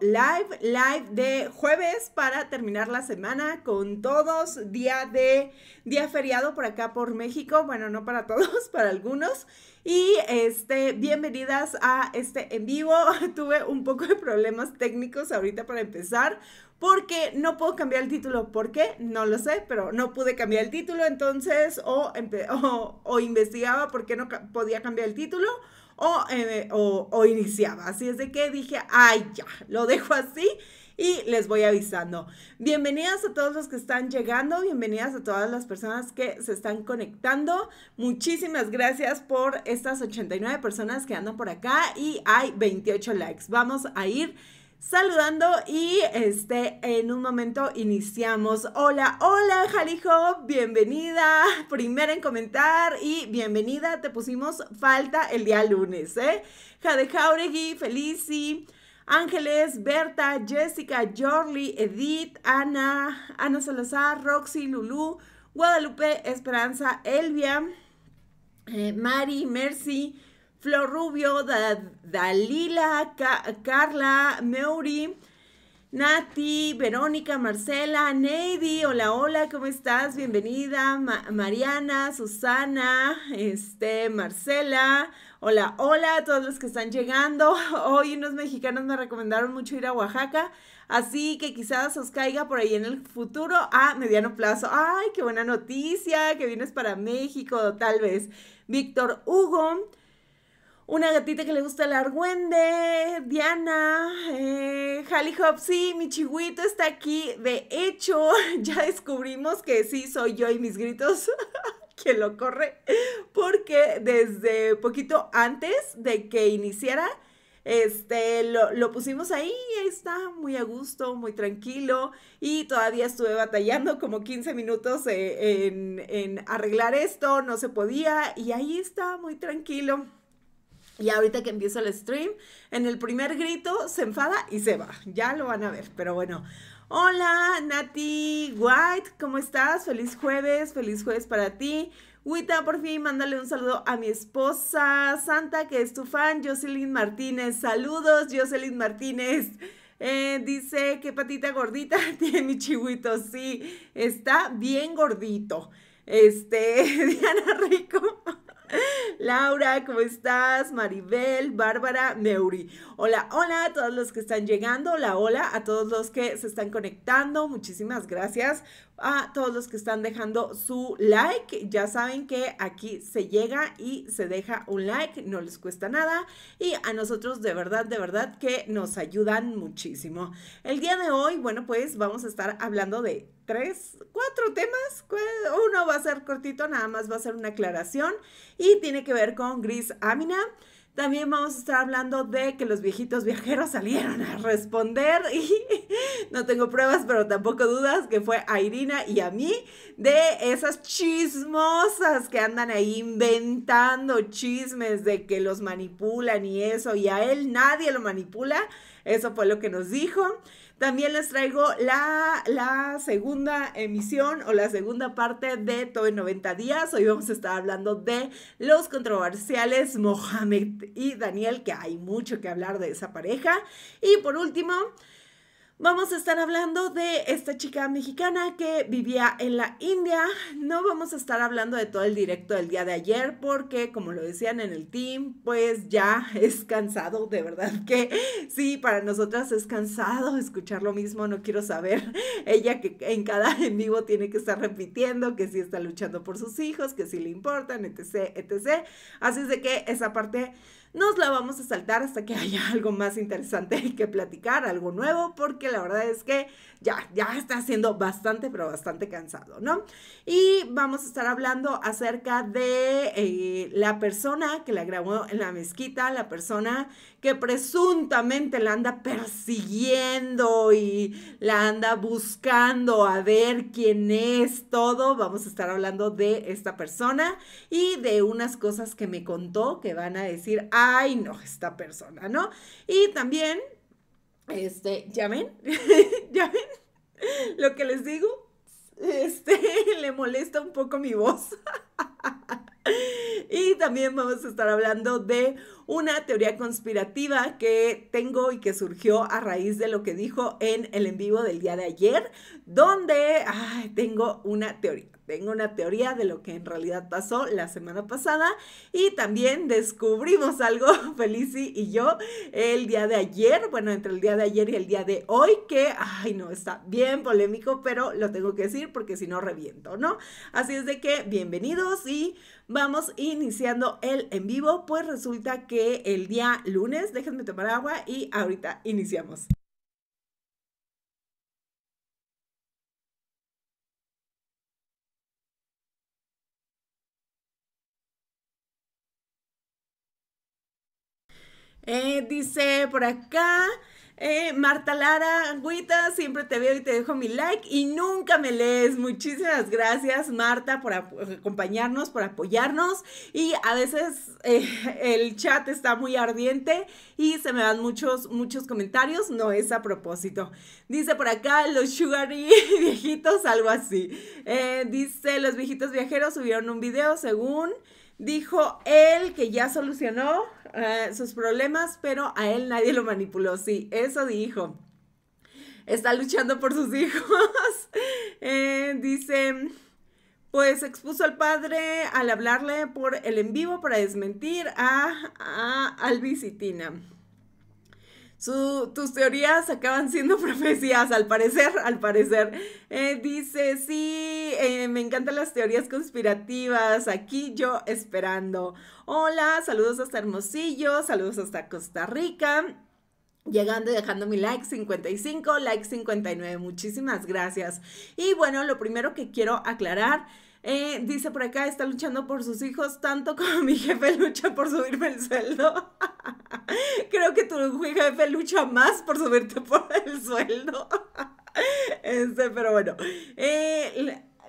live, live de jueves para terminar la semana con todos, día de día feriado por acá por México, bueno, no para todos, para algunos. Y este, bienvenidas a este en vivo. Tuve un poco de problemas técnicos ahorita para empezar, porque no puedo cambiar el título. ¿Por qué? No lo sé, pero no pude cambiar el título, entonces o, o, investigaba por qué no podía cambiar el título eh, o, iniciaba. Así es de que dije, ay, ya, lo dejo así y les voy avisando. Bienvenidas a todos los que están llegando, bienvenidas a todas las personas que se están conectando. Muchísimas gracias por estas 89 personas que andan por acá y hay 28 likes. Vamos a ir saludando y este en un momento iniciamos. Hola, hola Jalijo, bienvenida, primera en comentar y bienvenida, te pusimos falta el día lunes, ¿eh? Jade Jauregui, Felici, Ángeles, Berta, Jessica, Jorli, Edith, Ana, Ana Salazar, Roxy, Lulu, Guadalupe, Esperanza, Elvia, eh, Mari, Mercy, Flor Rubio, Dalila, Carla, Meuri, Nati, Verónica, Marcela, Neidi, hola, hola, ¿cómo estás? Bienvenida, Mariana, Susana, este, Marcela, hola, hola a todos los que están llegando. Hoy unos mexicanos me recomendaron mucho ir a Oaxaca, así que quizás os caiga por ahí en el futuro a mediano plazo. Ay, qué buena noticia, que vienes para México, tal vez. Víctor Hugo una gatita que le gusta el argüende, Diana, eh, sí, mi chihuito está aquí. De hecho, ya descubrimos que sí soy yo y mis gritos que lo corre, porque desde poquito antes de que iniciara, este, lo, pusimos ahí, ahí está, muy a gusto, muy tranquilo, y todavía estuve batallando como 15 minutos eh, en arreglar esto, no se podía, y ahí está, muy tranquilo. Y ahorita que empiezo el stream, en el primer grito se enfada y se va. Ya lo van a ver, pero bueno. Hola, Nati White, ¿cómo estás? Feliz jueves, feliz jueves para ti. Wita, por fin, mándale un saludo a mi esposa Santa, que es tu fan, Jocelyn Martínez. Saludos, Jocelyn Martínez. Eh, dice ¿qué patita gordita tiene mi chihuito. Sí, está bien gordito. Este, Diana Rico. Laura, ¿cómo estás? Maribel, Bárbara, Neuri. Hola, hola a todos los que están llegando. Hola, hola a todos los que se están conectando. Muchísimas gracias a todos los que están dejando su like. Ya saben que aquí se llega y se deja un like, no les cuesta nada y a nosotros de verdad, de verdad que nos ayudan muchísimo. El día de hoy, bueno, pues vamos a estar hablando de tres, cuatro temas. Uno va a ser cortito, nada más va a ser una aclaración y tiene que ver con Gris Amina. También vamos a estar hablando de que los viejitos viajeros salieron a responder y no tengo pruebas, pero tampoco dudas que fue a Irina y a mí de esas chismosas que andan ahí inventando chismes de que los manipulan y eso, y a él nadie lo manipula. Eso fue lo que nos dijo. También les traigo la, segunda emisión o la segunda parte de Todo en 90 días. Hoy vamos a estar hablando de los controversiales Mohamed y Daniel, que hay mucho que hablar de esa pareja. Y por último, Vamos a estar hablando de esta chica mexicana que vivía en la India. No vamos a estar hablando de todo el directo del día de ayer porque, como lo decían en el team, pues ya es cansado, de verdad que sí, para nosotras es cansado escuchar lo mismo, no quiero saber. Ella que en cada en vivo tiene que estar repitiendo que sí está luchando por sus hijos, que sí le importan, etc, etc. Así es de que esa parte nos la vamos a saltar hasta que haya algo más interesante que platicar, algo nuevo, porque la verdad es que ya, ya está siendo bastante, pero bastante cansado, ¿no? Y vamos a estar hablando acerca de eh, la persona que la grabó en la mezquita, la persona que presuntamente la anda persiguiendo y la anda buscando a ver quién es todo. Vamos a estar hablando de esta persona y de unas cosas que me contó que van a decir, ay, no, esta persona, ¿no? Y también, este, ya ven, ya ven lo que les digo, este, le molesta un poco mi voz. y también vamos a estar hablando de una teoría conspirativa que tengo y que surgió a raíz de lo que dijo en el en vivo del día de ayer, donde tengo una teoría. Tengo una teoría de lo que en realidad pasó la semana pasada y también descubrimos algo, Felici y yo, el día de ayer, bueno, entre el día de ayer y el día de hoy, que, ay no, está bien polémico, pero lo tengo que decir porque si no reviento, ¿no? Así es de que bienvenidos y vamos iniciando el en vivo, pues resulta que el día lunes. Déjenme tomar agua y ahorita iniciamos. Eh, dice por acá, eh, Marta Lara, Agüita, siempre te veo y te dejo mi like y nunca me lees. Muchísimas gracias, Marta, por acompañarnos, por apoyarnos. Y a veces eh, el chat está muy ardiente y se me dan muchos, muchos comentarios. No es a propósito. Dice por acá los sugary viejitos, algo así. Eh, dice los viejitos viajeros subieron un video según Dijo él que ya solucionó eh, sus problemas, pero a él nadie lo manipuló. Sí, eso dijo. Está luchando por sus hijos. Eh, dice, pues expuso al padre al hablarle por el en vivo para desmentir a, Albicitina tus teorías acaban siendo profecías, al parecer, al parecer. Eh, dice, sí, eh, me encantan las teorías conspirativas, aquí yo esperando. Hola, saludos hasta Hermosillo, saludos hasta Costa Rica. Llegando y dejando mi like 55, like 59, muchísimas gracias. Y bueno, lo primero que quiero aclarar eh, dice por acá, está luchando por sus hijos tanto como mi jefe lucha por subirme el sueldo. Creo que tu jefe lucha más por subirte por el sueldo. este, pero bueno. Eh,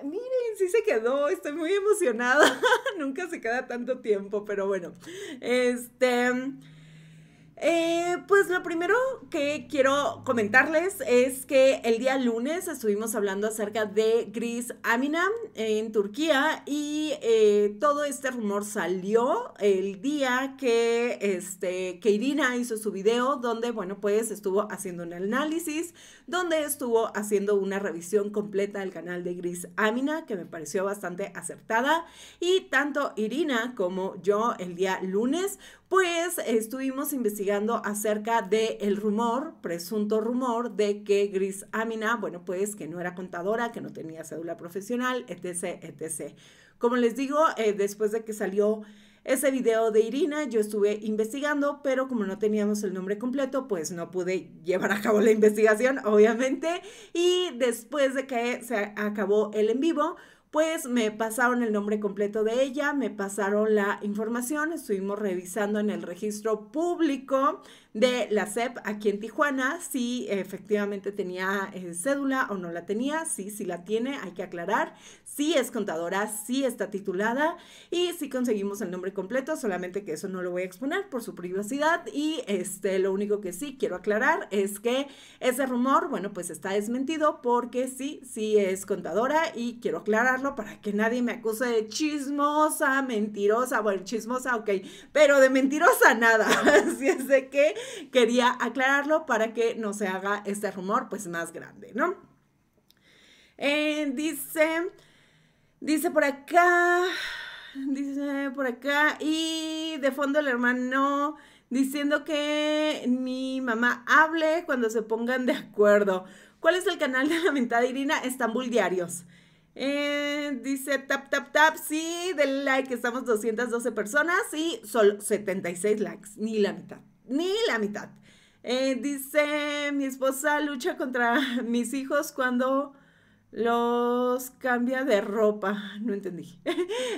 miren, sí se quedó, estoy muy emocionada. Nunca se queda tanto tiempo, pero bueno. Este... Eh, pues lo primero que quiero comentarles es que el día lunes estuvimos hablando acerca de Gris Amina en Turquía y eh, todo este rumor salió el día que, este, Irina hizo su video donde, bueno, pues estuvo haciendo un análisis, donde estuvo haciendo una revisión completa del canal de Gris Amina que me pareció bastante acertada y tanto Irina como yo el día lunes pues estuvimos investigando acerca del rumor, presunto rumor, de que Gris Amina, bueno, pues que no era contadora, que no tenía cédula profesional, etc., etc. Como les digo, eh, después de que salió ese video de Irina, yo estuve investigando, pero como no teníamos el nombre completo, pues no pude llevar a cabo la investigación, obviamente. Y después de que se acabó el en vivo, pues me pasaron el nombre completo de ella, me pasaron la información, estuvimos revisando en el registro público de la SEP aquí en Tijuana, si efectivamente tenía eh, cédula o no la tenía, sí, sí la tiene, hay que aclarar, si es contadora, si está titulada y si conseguimos el nombre completo, solamente que eso no lo voy a exponer por su privacidad y este, lo único que sí quiero aclarar es que ese rumor, bueno, pues está desmentido porque sí, sí es contadora y quiero aclararlo para que nadie me acuse de chismosa, mentirosa, bueno, chismosa, ok, pero de mentirosa nada, así es de que quería aclararlo para que no se haga este rumor pues más grande, ¿no? Eh, dice, dice por acá, dice por acá, y de fondo el hermano diciendo que mi mamá hable cuando se pongan de acuerdo. ¿Cuál es el canal de la mentada Irina? Estambul Diarios. Eh, dice tap tap tap, sí, del like, estamos 212 personas y solo 76 likes, ni la mitad ni la mitad. Eh, dice, mi esposa lucha contra mis hijos cuando los cambia de ropa, no entendí.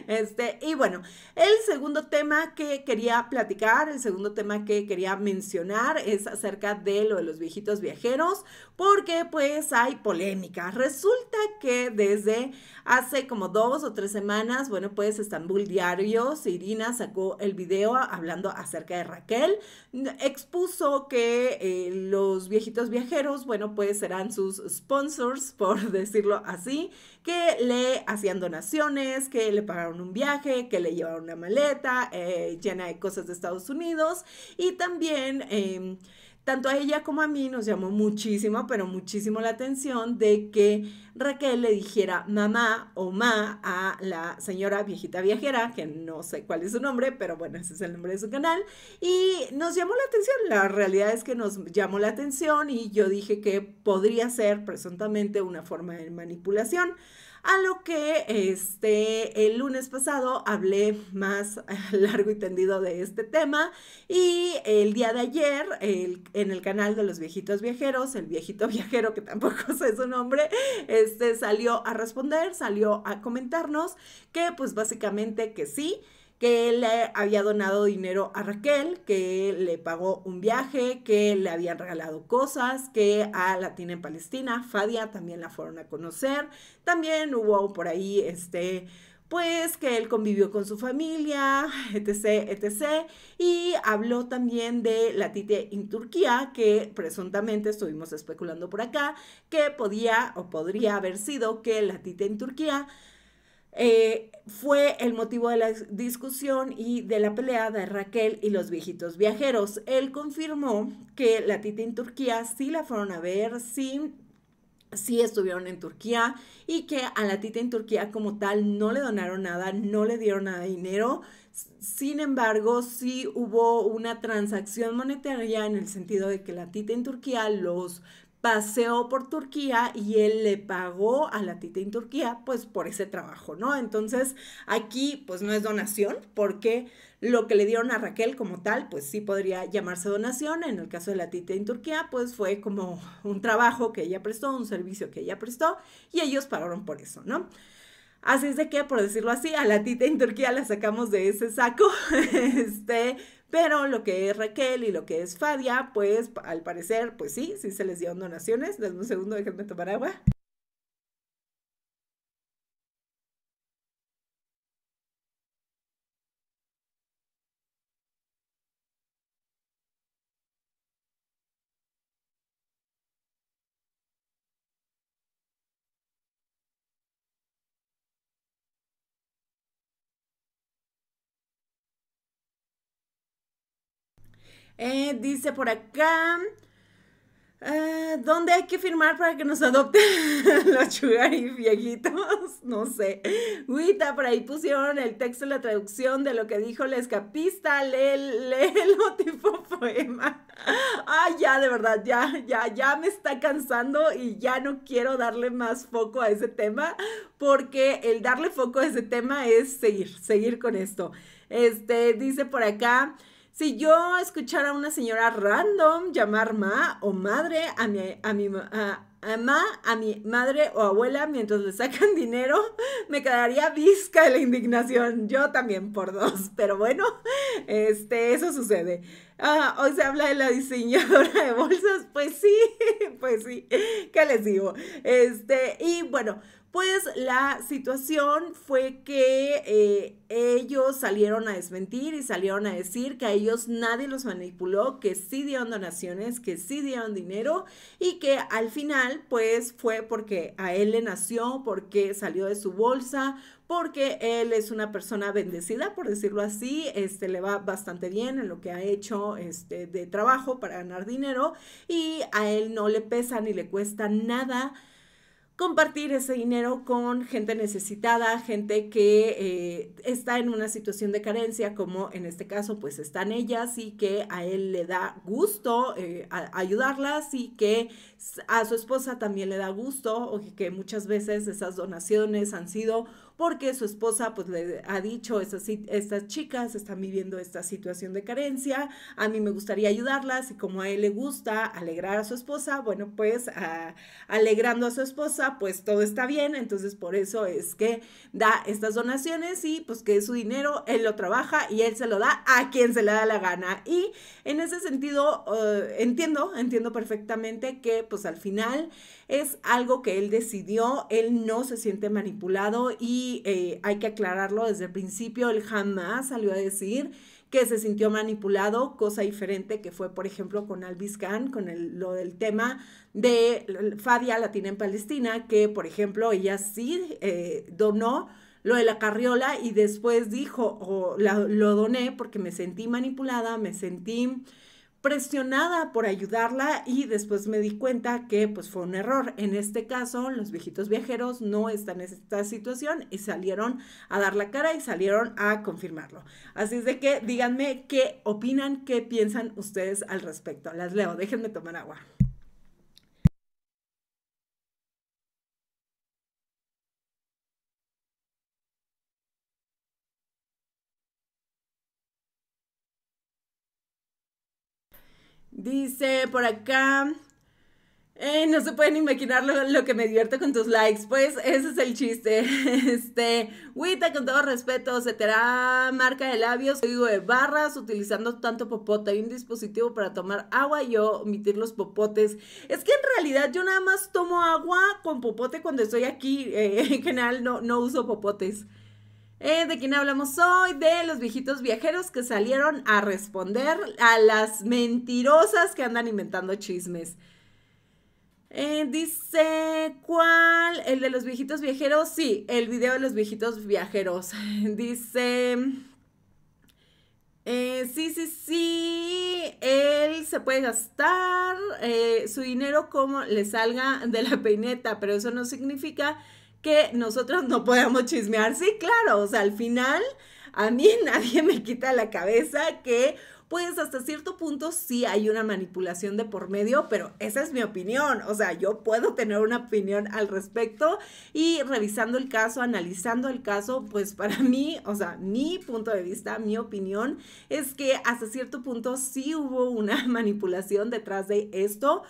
Este, y bueno, el segundo tema que quería platicar, el segundo tema que quería mencionar es acerca de lo de los viejitos viajeros, porque pues hay polémica. Resulta que desde hace como dos o tres semanas, bueno, pues Estambul Diario, Irina sacó el video hablando acerca de Raquel, expuso que eh, los viejitos viajeros, bueno, pues serán sus sponsors, por decirlo así, que le hacían donaciones, que le pagaron un viaje, que le llevaron una maleta eh, llena de cosas de Estados Unidos y también... Em, tanto a ella como a mí nos llamó muchísimo, pero muchísimo la atención de que Raquel le dijera mamá o ma a la señora viejita viajera, que no sé cuál es su nombre, pero bueno, ese es el nombre de su canal, y nos llamó la atención, la realidad es que nos llamó la atención y yo dije que podría ser presuntamente una forma de manipulación. A lo que este, el lunes pasado hablé más largo y tendido de este tema y el día de ayer en el canal de los viejitos viajeros, el viejito viajero que tampoco sé su nombre, este, salió a responder, salió a comentarnos que pues básicamente que sí, que le había donado dinero a Raquel, que le pagó un viaje, que le habían regalado cosas, que a la en Palestina, Fadia también la fueron a conocer, también hubo por ahí este pues que él convivió con su familia, etc, etc. Y habló también de la tite en Turquía, que presuntamente estuvimos especulando por acá, que podía o podría haber sido que la tite en Turquía eh, fue el motivo de la discusión y de la pelea de Raquel y los viejitos viajeros. Él confirmó que la tita en Turquía sí la fueron a ver, sí sí estuvieron en Turquía y que a la tita en Turquía como tal no le donaron nada, no le dieron nada de dinero. Sin embargo, sí hubo una transacción monetaria en el sentido de que la tita en Turquía los paseó por Turquía y él le pagó a la tita en Turquía, pues por ese trabajo, ¿no? Entonces, aquí pues no es donación, porque lo que le dieron a Raquel como tal, pues sí podría llamarse donación. En el caso de la tita en Turquía, pues fue como un trabajo que ella prestó, un servicio que ella prestó, y ellos pagaron por eso, ¿no? Así es de que, por decirlo así, a la tita en Turquía la sacamos de ese saco, este, pero lo que es Raquel y lo que es Fadia, pues al parecer, pues sí, sí se les dieron donaciones. desde un segundo, déjenme tomar agua. Eh, dice por acá, eh, ¿dónde hay que firmar para que nos adopten los chugaris y viejitos? No sé. Guita, por ahí pusieron el texto, la traducción de lo que dijo la escapista, léelo tipo poema. Ay, ya, de verdad, ya, ya, ya me está cansando y ya no quiero darle más foco a ese tema porque el darle foco a ese tema es seguir, seguir con esto. Este, dice por acá, si yo escuchara a una señora random llamar ma o madre a mi, a mi, a, mi madre o abuela mientras le sacan dinero, me quedaría visca de la indignación. Yo también por dos, pero bueno, este, eso sucede. Ah, hoy se habla de la diseñadora de bolsas, pues sí, pues sí, ¿qué les digo? Este, y bueno, pues la situación fue que eh, ellos salieron a desmentir y salieron a decir que a ellos nadie los manipuló, que sí dieron donaciones, que sí dieron dinero y que al final pues fue porque a él le nació, porque salió de su bolsa, porque él es una persona bendecida, por decirlo así, este, le va bastante bien en lo que ha hecho este, de trabajo para ganar dinero y a él no le pesa ni le cuesta nada compartir ese dinero con gente necesitada, gente que eh, está en una situación de carencia, como en este caso pues están ellas y que a él le da gusto eh, ayudarlas y que a su esposa también le da gusto, o que muchas veces esas donaciones han sido porque su esposa pues le ha dicho, estas, estas chicas están viviendo esta situación de carencia, a mí me gustaría ayudarlas y como a él le gusta alegrar a su esposa, bueno, pues ah, alegrando a su esposa, pues todo está bien, entonces por eso es que da estas donaciones y pues que es su dinero, él lo trabaja y él se lo da a quien se le da la gana. Y en ese sentido, eh, entiendo, entiendo perfectamente que pues al final es algo que él decidió, él no se siente manipulado y eh, hay que aclararlo desde el principio, él jamás salió a decir que se sintió manipulado, cosa diferente que fue, por ejemplo, con Alvis Khan, con el, lo del tema de Fadia Latina en Palestina, que, por ejemplo, ella sí eh, donó lo de la carriola y después dijo, o lo doné porque me sentí manipulada, me sentí presionada por ayudarla y después me di cuenta que pues fue un error. En este caso, los viejitos viajeros no están en esta situación y salieron a dar la cara y salieron a confirmarlo. Así es de que díganme qué opinan, qué piensan ustedes al respecto. Las leo, déjenme tomar agua. Dice por acá. Eh, no se pueden imaginar lo, que me divierte con tus likes. Pues ese es el chiste. Este, Wita, con todo respeto, se te marca de labios, digo de barras, utilizando tanto popote. Hay un dispositivo para tomar agua y yo omitir los popotes. Es que en realidad yo nada más tomo agua con popote cuando estoy aquí. Eh, en general no, no uso popotes. Eh, ¿De quién hablamos hoy? De los viejitos viajeros que salieron a responder a las mentirosas que andan inventando chismes. Eh, dice, ¿cuál? ¿El de los viejitos viajeros? Sí, el video de los viejitos viajeros. dice, eh, sí, sí, sí, él se puede gastar su dinero como le salga de la peineta, pero eso no significa que nosotros no podamos chismear. Sí, claro, o sea, al final a mí nadie me quita la cabeza que pues hasta cierto punto sí hay una manipulación de por medio, pero esa es mi opinión. O sea, yo puedo tener una opinión al respecto y revisando el caso, analizando el caso, pues para mí, o sea, mi punto de vista, mi opinión es que hasta cierto punto sí hubo una manipulación detrás de esto,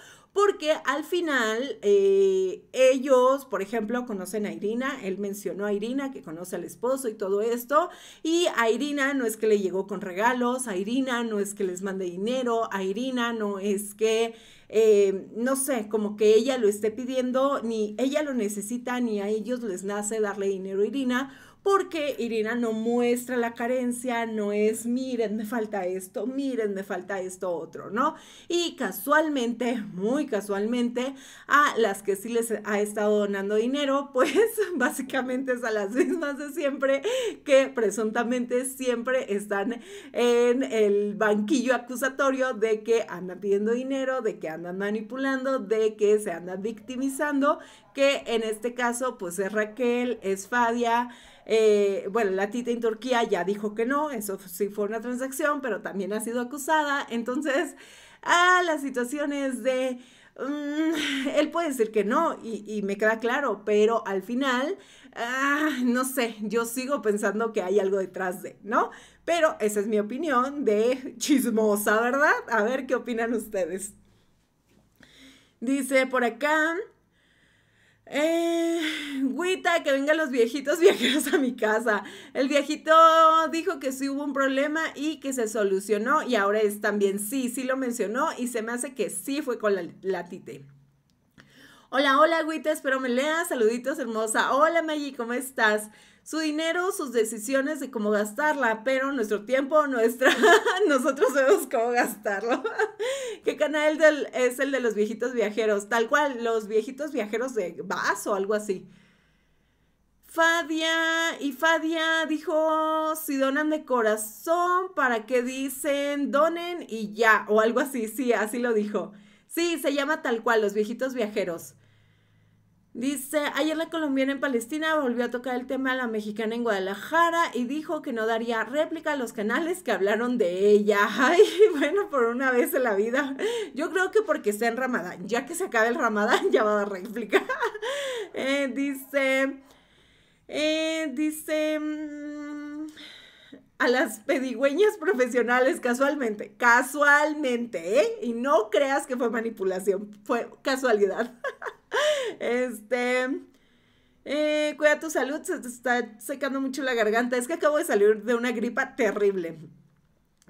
porque al final eh, ellos, por ejemplo, conocen a Irina, él mencionó a Irina que conoce al esposo y todo esto, y a Irina no es que le llegó con regalos, a Irina no es que les mande dinero, a Irina no es que... Eh, no sé, como que ella lo esté pidiendo, ni ella lo necesita, ni a ellos les nace darle dinero a Irina, porque Irina no muestra la carencia, no es, miren, me falta esto, miren, me falta esto otro, ¿no? Y casualmente, muy casualmente, a las que sí les ha estado donando dinero, pues básicamente es a las mismas de siempre que presuntamente siempre están en el banquillo acusatorio de que andan pidiendo dinero, de que andan manipulando, de que se andan victimizando, que en este caso pues es Raquel, es Fadia, eh, bueno, la tita en Turquía ya dijo que no, eso sí fue una transacción, pero también ha sido acusada. Entonces, a las situaciones de... Mm, él puede decir que no y, me queda claro, pero al final, ah, no sé, yo sigo pensando que hay algo detrás de, ¿no? Pero esa es mi opinión de chismosa, ¿verdad? A ver qué opinan ustedes. Dice por acá, eh, güita, que vengan los viejitos viajeros a mi casa. El viejito dijo que sí hubo un problema y que se solucionó y ahora es también sí, sí lo mencionó y se me hace que sí fue con la, tite. Hola, hola, güita, espero me lea. Saluditos, hermosa. Hola, Maggie, ¿cómo estás? su dinero, sus decisiones de cómo gastarla, pero nuestro tiempo, nuestra, nosotros vemos cómo gastarlo. ¿Qué canal es el de los viejitos viajeros? Tal cual, los viejitos viajeros de vas o algo así. Fadia, y Fadia dijo, si donan de corazón, ¿para qué dicen? Donen y ya, o algo así, sí, así lo dijo. Sí, se llama tal cual, los viejitos viajeros. Dice, ayer la colombiana en Palestina volvió a tocar el tema a la mexicana en Guadalajara y dijo que no daría réplica a los canales que hablaron de ella. Ay, bueno, por una vez en la vida. Yo creo que porque está en Ramadán. Ya que se acabe el Ramadán, ya va a dar réplica. Eh, dice, eh, dice... Mm, a las pedigüeñas profesionales casualmente, casualmente, ¿eh? Y no creas que fue manipulación, fue casualidad. este, eh, cuida tu salud, se te está secando mucho la garganta, es que acabo de salir de una gripa terrible.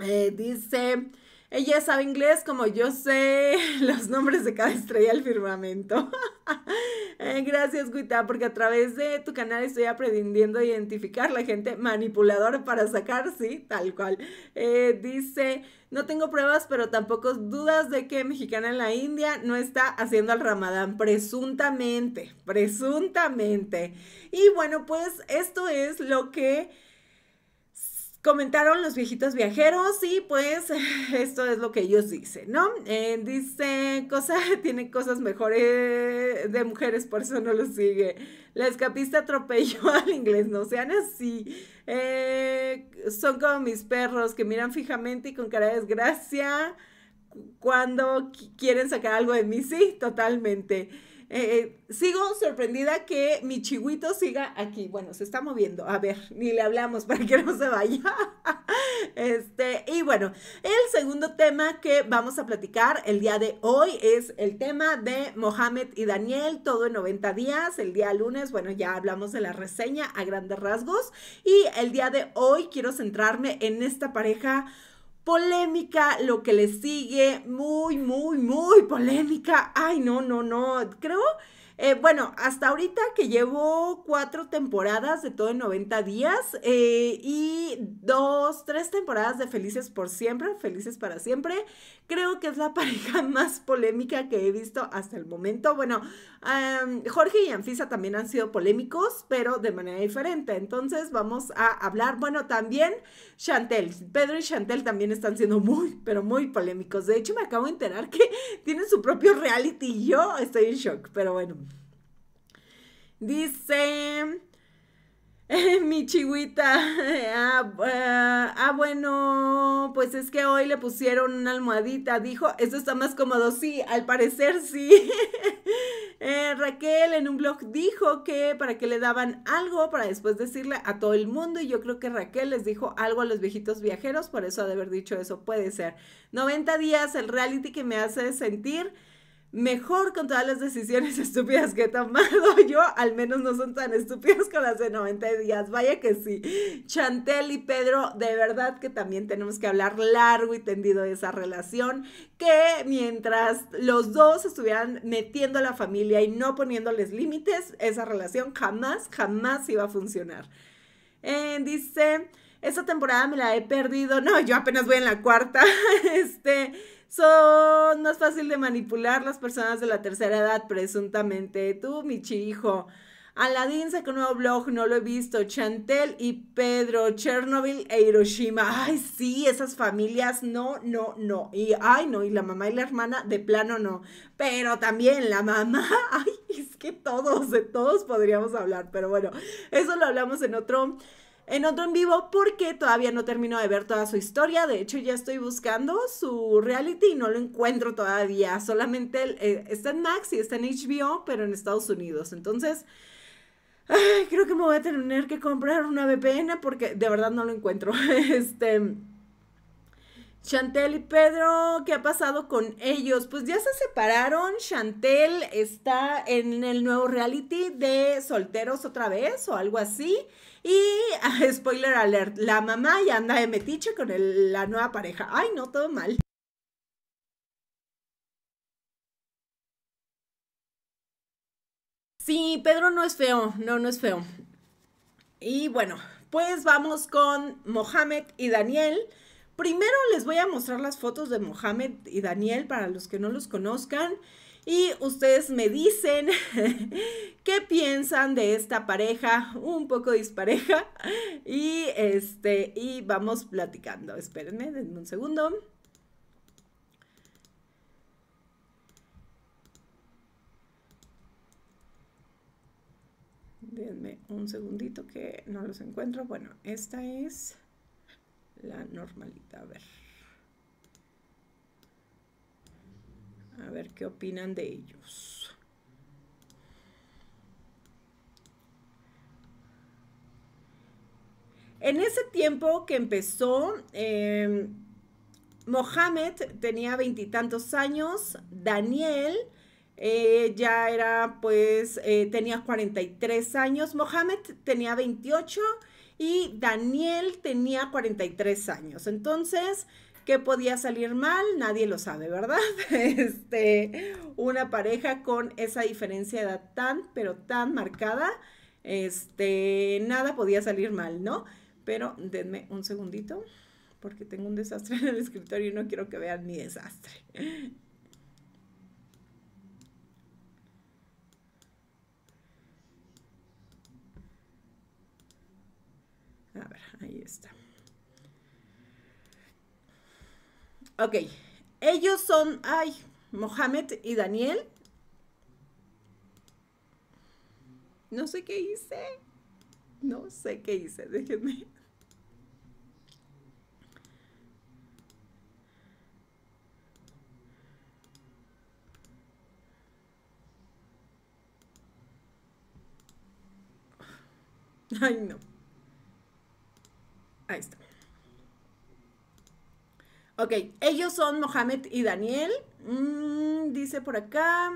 Eh, dice, ella sabe inglés como yo sé los nombres de cada estrella del firmamento. Eh, gracias, Guita, porque a través de tu canal estoy aprendiendo a identificar la gente manipuladora para sacar, sí, tal cual. Eh, dice, no tengo pruebas, pero tampoco dudas de que mexicana en la India no está haciendo al ramadán, presuntamente, presuntamente. Y bueno, pues esto es lo que comentaron los viejitos viajeros y pues esto es lo que ellos dicen, ¿no? Dicen eh, dice, cosa, tiene cosas mejores de mujeres, por eso no lo sigue. La escapista atropelló al inglés, no sean así. Eh, son como mis perros que miran fijamente y con cara de desgracia cuando quieren sacar algo de mí, sí, totalmente. Eh, eh, sigo sorprendida que mi chihuito siga aquí. Bueno, se está moviendo. A ver, ni le hablamos para que no se vaya. Este, y bueno, el segundo tema que vamos a platicar el día de hoy es el tema de Mohamed y Daniel, todo en 90 días. El día lunes, bueno, ya hablamos de la reseña a grandes rasgos. Y el día de hoy quiero centrarme en esta pareja polémica lo que le sigue, muy, muy, muy polémica. Ay, no, no, no, creo. Eh, bueno, hasta ahorita que llevo cuatro temporadas de todo en 90 días eh, y dos, tres temporadas de Felices por siempre, Felices para siempre Creo que es la pareja más polémica que he visto hasta el momento. Bueno, Jorge y Anfisa también han sido polémicos, pero de manera diferente. Entonces vamos a hablar, bueno, también Chantel. Pedro y Chantel también están siendo muy, pero muy polémicos. De hecho, me acabo de enterar que tienen su propio reality y yo estoy en shock, pero bueno. Dice... mi chihuita. Ah, ah, ah, bueno, pues es que hoy le pusieron una almohadita. Dijo, eso está más cómodo. Sí, al parecer sí. Eh, Raquel en un blog dijo que para que le daban algo para después decirle a todo el mundo. Y yo creo que Raquel les dijo algo a los viejitos viajeros. Por eso ha de haber dicho eso. Puede ser. 90 días, el reality que me hace sentir mejor con todas las decisiones estúpidas que he tomado. Yo al menos no son tan estúpidas como las de 90 días. Vaya que sí. Chantel y Pedro, de verdad que también tenemos que hablar largo y tendido de esa relación. Que mientras los dos estuvieran metiendo a la familia y no poniéndoles límites, esa relación jamás, jamás iba a funcionar. Eh, dice, esta temporada me la he perdido. No, yo apenas voy en la cuarta. este son es fácil de manipular las personas de la tercera edad, presuntamente. Tú, mi hijo. Aladdin saco un nuevo blog, no lo he visto. Chantel y Pedro, Chernobyl e Hiroshima. Ay, sí, esas familias, no, no, no. Y, ay, no, y la mamá y la hermana, de plano no. Pero también la mamá, ay, es que todos, de todos podríamos hablar. Pero bueno, eso lo hablamos en otro en otro en vivo porque todavía no termino de ver toda su historia. De hecho, ya estoy buscando su reality y no lo encuentro todavía. Solamente eh, está en Max y está en HBO, pero en Estados Unidos. Entonces, creo que me voy a tener que comprar una VPN porque de verdad no lo encuentro. Este. Chantel y Pedro, ¿qué ha pasado con ellos? Pues ya se separaron. Chantel está en el nuevo reality de solteros otra vez o algo así. Y spoiler alert, la mamá ya anda de metiche con la nueva pareja. Ay, no, todo mal. Sí, Pedro no es feo, no, no es feo. Y bueno, pues vamos con Mohamed y Daniel. Primero les voy a mostrar las fotos de Mohamed y Daniel para los que no los conozcan. Y ustedes me dicen qué piensan de esta pareja, un poco dispareja. Y este, y vamos platicando. Espérenme, denme un segundo. Denme un segundito que no los encuentro. Bueno, esta es la normalidad. A ver. A ver qué opinan de ellos. En ese tiempo que empezó, em, Mohamed tenía veintitantos años, Daniel eh, ya era, pues, eh, cuarenta tenía 43 años, Mohamed tenía 28 y Daniel tenía 43 años. Entonces, ¿qué podía salir mal? Nadie lo sabe, ¿verdad? Este, una pareja con esa diferencia de edad tan, pero tan marcada, este, nada podía salir mal, ¿no? Pero denme un segundito porque tengo un desastre en el escritorio y no quiero que vean mi desastre. Ahí está. Ok. Ellos son, ay, Mohamed y Daniel. No sé qué hice. No sé qué hice. Déjenme. Ay, no. Ahí está. Ok, ellos son Mohamed y Daniel. Mm, dice por acá.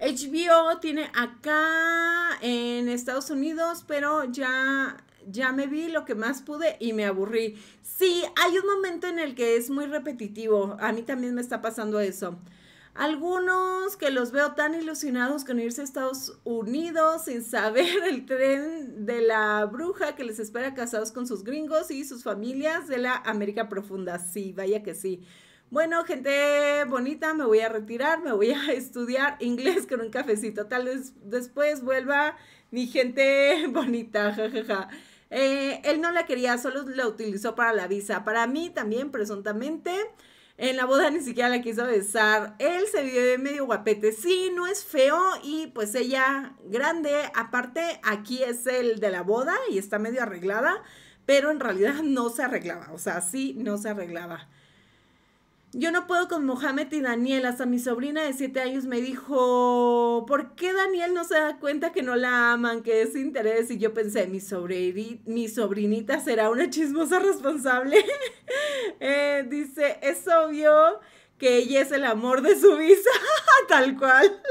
HBO tiene acá en Estados Unidos, pero ya, ya me vi lo que más pude y me aburrí. Sí, hay un momento en el que es muy repetitivo. A mí también me está pasando eso. Algunos que los veo tan ilusionados con irse a Estados Unidos sin saber el tren de la bruja que les espera casados con sus gringos y sus familias de la América Profunda. Sí, vaya que sí. Bueno, gente bonita, me voy a retirar, me voy a estudiar inglés con un cafecito. Tal vez después vuelva mi gente bonita, jajaja. Eh, él no la quería, solo la utilizó para la visa. Para mí también, presuntamente. En la boda ni siquiera la quiso besar. Él se vive medio guapete. Sí, no es feo. Y pues ella, grande. Aparte, aquí es el de la boda y está medio arreglada. Pero en realidad no se arreglaba. O sea, sí, no se arreglaba. Yo no puedo con Mohamed y Daniel. Hasta mi sobrina de 7 años me dijo, ¿por qué Daniel no se da cuenta que no la aman, que es interés? Y yo pensé, mi, mi sobrinita será una chismosa responsable. Eh, dice, es obvio que ella es el amor de su visa, tal cual.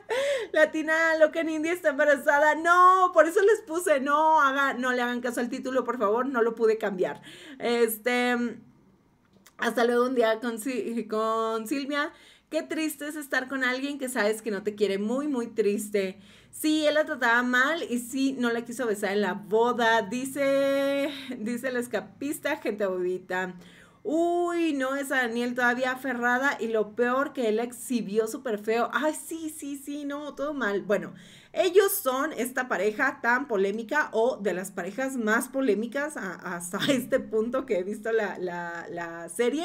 Latina lo que en India está embarazada. No, por eso les puse, no, haga, no le hagan caso al título, por favor, no lo pude cambiar. Este hasta luego un día con, Silvia. Qué triste es estar con alguien que sabes que no te quiere, muy, muy triste. Sí, él la trataba mal y sí, no la quiso besar en la boda, dice, dice el escapista, gente bobita. Uy, no, es Daniel todavía aferrada y lo peor que él exhibió súper feo. Ay, sí, sí, sí, no, todo mal. Bueno, ellos son esta pareja tan polémica o de las parejas más polémicas hasta este punto que he visto la, la serie.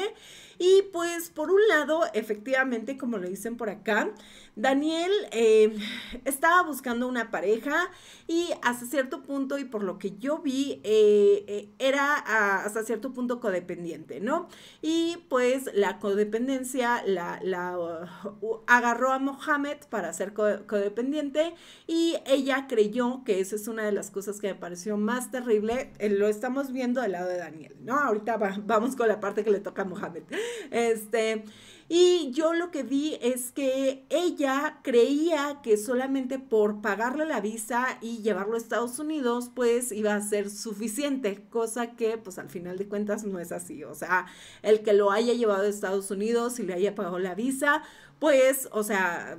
Y pues por un lado, efectivamente, como lo dicen por acá, Daniel eh, estaba buscando una pareja y hasta cierto punto, y por lo que yo vi, eh, eh, era ah, hasta cierto punto codependiente, ¿no? Y pues la codependencia la, uh, agarró a Mohamed para ser codependiente y ella creyó que esa es una de las cosas que me pareció más terrible. lo estamos viendo del lado de Daniel, ¿no? Ahorita vamos con la parte que le toca a Mohamed. Este, y yo lo que vi es que ella creía que solamente por pagarle la visa y llevarlo a Estados Unidos, pues iba a ser suficiente, cosa que pues al final de cuentas no es así. O sea, el que lo haya llevado a Estados Unidos y le haya pagado la visa, pues, o sea,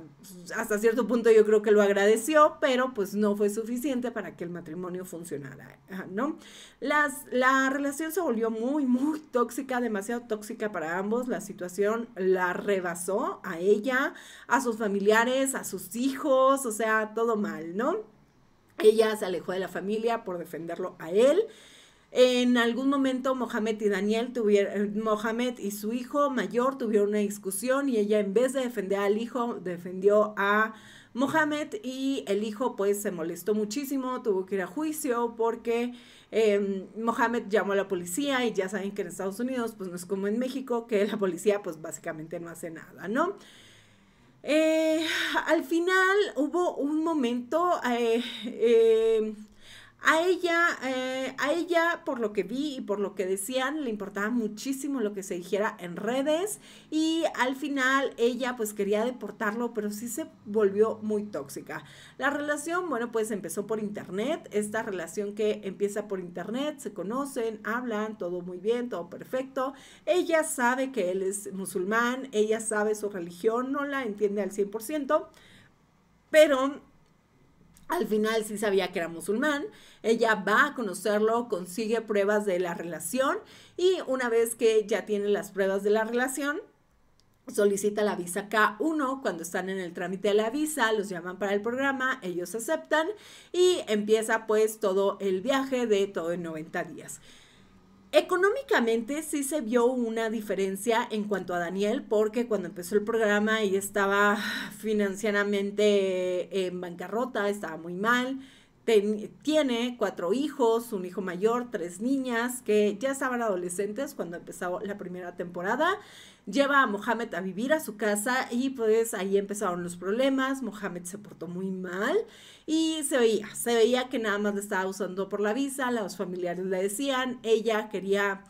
hasta cierto punto yo creo que lo agradeció, pero pues no fue suficiente para que el matrimonio funcionara, ah, ¿no? Las, la relación se volvió muy, muy tóxica, demasiado tóxica para ambos, la situación la rebasó a ella, a sus familiares, a sus hijos, o sea, todo mal, ¿no? Ella se alejó de la familia por defenderlo a él en algún momento Mohamed y Daniel tuvieron, eh, Mohamed y su hijo mayor tuvieron una discusión y ella en vez de defender al hijo, defendió a Mohamed y el hijo pues se molestó muchísimo, tuvo que ir a juicio porque em, Mohamed llamó a la policía y ya saben que en Estados Unidos pues no es como en México que la policía pues básicamente no hace nada, ¿no? Eh, al final hubo un momento... Eh, em, a ella, eh, a ella, por lo que vi y por lo que decían, le importaba muchísimo lo que se dijera en redes y al final ella pues quería deportarlo, pero sí se volvió muy tóxica. La relación, bueno, pues empezó por internet, esta relación que empieza por internet, se conocen, hablan, todo muy bien, todo perfecto. Ella sabe que él es musulmán, ella sabe su religión, no la entiende al 100%, pero al final sí sabía que era musulmán. Ella va a conocerlo, consigue pruebas de la relación y una vez que ya tiene las pruebas de la relación, solicita la visa K1 cuando están en el trámite de la visa, los llaman para el programa, ellos aceptan y empieza pues todo el viaje de todo en 90 días. Económicamente sí se vio una diferencia en cuanto a Daniel, porque cuando empezó el programa y estaba financieramente en bancarrota, estaba muy mal. tiene cuatro hijos, un hijo mayor, tres niñas, que ya estaban adolescentes cuando empezó la primera temporada lleva a Mohamed a vivir a su casa y pues ahí empezaron los problemas, Mohamed se portó muy mal y se veía, se veía que nada más le estaba usando por la visa, los familiares le decían, ella quería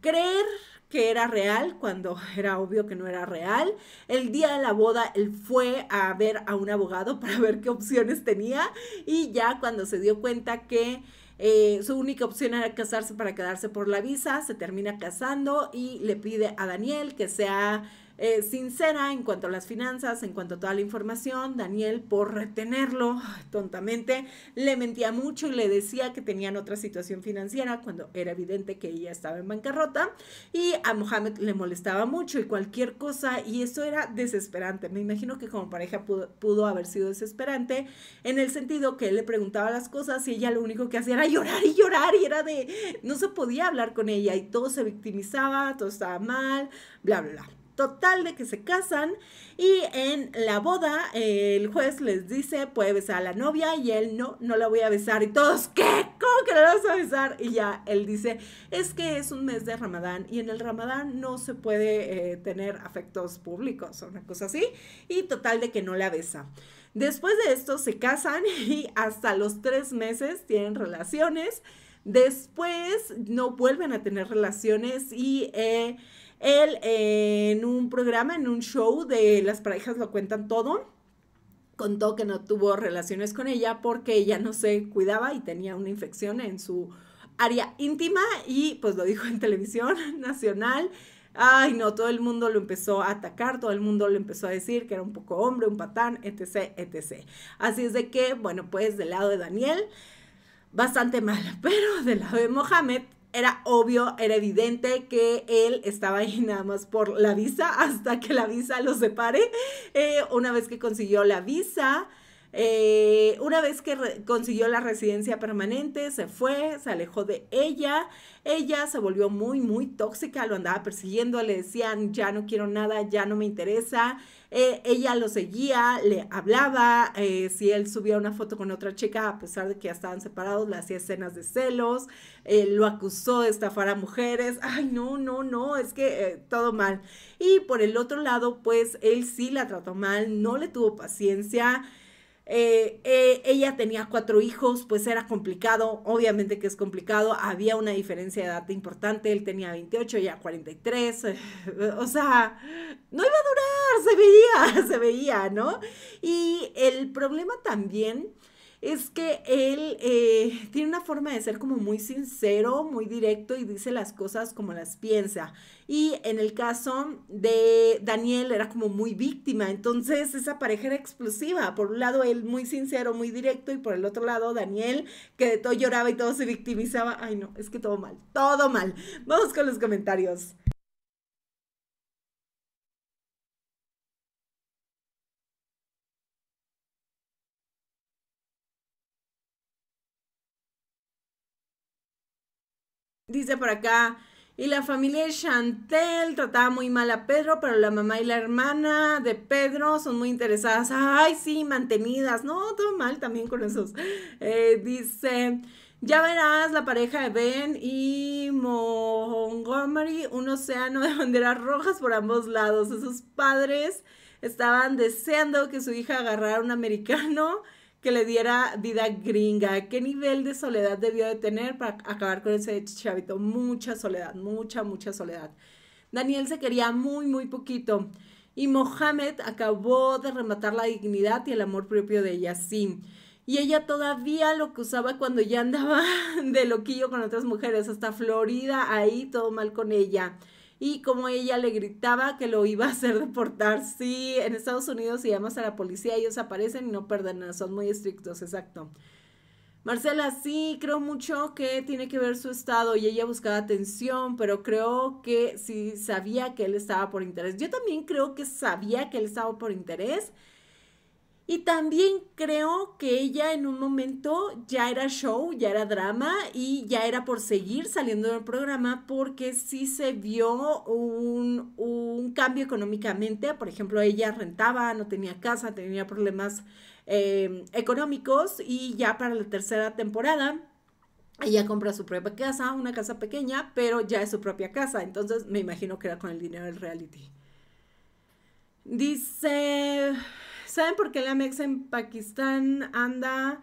creer que era real cuando era obvio que no era real. El día de la boda él fue a ver a un abogado para ver qué opciones tenía y ya cuando se dio cuenta que eh, su única opción era casarse para quedarse por la visa, se termina casando y le pide a Daniel que sea eh, sincera en cuanto a las finanzas, en cuanto a toda la información. Daniel, por retenerlo tontamente, le mentía mucho y le decía que tenían otra situación financiera cuando era evidente que ella estaba en bancarrota. Y a Mohamed le molestaba mucho y cualquier cosa, y eso era desesperante. Me imagino que como pareja pudo, pudo haber sido desesperante en el sentido que él le preguntaba las cosas y ella lo único que hacía era llorar y llorar y era de, no se podía hablar con ella y todo se victimizaba, todo estaba mal, bla, bla, bla. Total de que se casan y en la boda el juez les dice, puede besar a la novia y él no, no la voy a besar. Y todos, ¿qué? ¿Cómo que la vas a besar? Y ya él dice, es que es un mes de ramadán y en el ramadán no se puede eh, tener afectos públicos o una cosa así. Y total de que no la besa. Después de esto se casan y hasta los tres meses tienen relaciones. Después no vuelven a tener relaciones y... Eh, él eh, en un programa, en un show de Las parejas lo cuentan todo, contó que no tuvo relaciones con ella porque ella no se cuidaba y tenía una infección en su área íntima y pues lo dijo en televisión nacional. Ay, no, todo el mundo lo empezó a atacar, todo el mundo lo empezó a decir que era un poco hombre, un patán, etc, etc. Así es de que, bueno, pues del lado de Daniel, bastante mal, pero del lado de Mohamed, era obvio, era evidente que él estaba ahí nada más por la visa hasta que la visa lo separe. Eh, una vez que consiguió la visa, eh, una vez que consiguió la residencia permanente, se fue, se alejó de ella. Ella se volvió muy, muy tóxica, lo andaba persiguiendo, le decían, ya no quiero nada, ya no me interesa. Eh, ella lo seguía, le hablaba, eh, si él subía una foto con otra chica, a pesar de que ya estaban separados, le hacía escenas de celos, eh, lo acusó de estafar a mujeres, ay, no, no, no, es que todo mal. Y por el otro lado, pues él sí la trató mal, no le tuvo paciencia. Eh, eh, ella tenía cuatro hijos, pues era complicado, obviamente que es complicado, había una diferencia de edad importante, él tenía 28, ella 43, eh, o sea, no iba a durar, se veía, se veía, ¿no? Y el problema también es que él eh, tiene una forma de ser como muy sincero, muy directo y dice las cosas como las piensa. Y en el caso de Daniel era como muy víctima, entonces esa pareja era explosiva. Por un lado él muy sincero, muy directo y por el otro lado Daniel que de todo lloraba y todo se victimizaba. Ay no, es que todo mal, todo mal. Vamos con los comentarios. Dice por acá, y la familia de Chantel trataba muy mal a Pedro, pero la mamá y la hermana de Pedro son muy interesadas. Ay, sí, mantenidas. No, todo mal también con esos. Eh, dice, ya verás la pareja de Ben y Montgomery, un océano de banderas rojas por ambos lados. Esos padres estaban deseando que su hija agarrara un americano que le diera vida gringa. ¿Qué nivel de soledad debió de tener para acabar con ese chavito? Mucha soledad, mucha, mucha soledad. Daniel se quería muy, muy poquito. Y Mohamed acabó de rematar la dignidad y el amor propio de ella, sí. Y ella todavía lo que usaba cuando ya andaba de loquillo con otras mujeres, hasta Florida, ahí todo mal con ella y como ella le gritaba que lo iba a hacer deportar. Sí, en Estados Unidos si llamas a la policía ellos aparecen y no perdonan, son muy estrictos, exacto. Marcela, sí, creo mucho que tiene que ver su estado y ella buscaba atención, pero creo que sí sabía que él estaba por interés. Yo también creo que sabía que él estaba por interés y también creo que ella en un momento ya era show, ya era drama y ya era por seguir saliendo del programa porque sí se vio un, cambio económicamente. Por ejemplo, ella rentaba, no tenía casa, tenía problemas eh, económicos y ya para la tercera temporada ella compra su propia casa, una casa pequeña, pero ya es su propia casa. Entonces me imagino que era con el dinero del reality. Dice ¿Saben por qué la Mex en Pakistán anda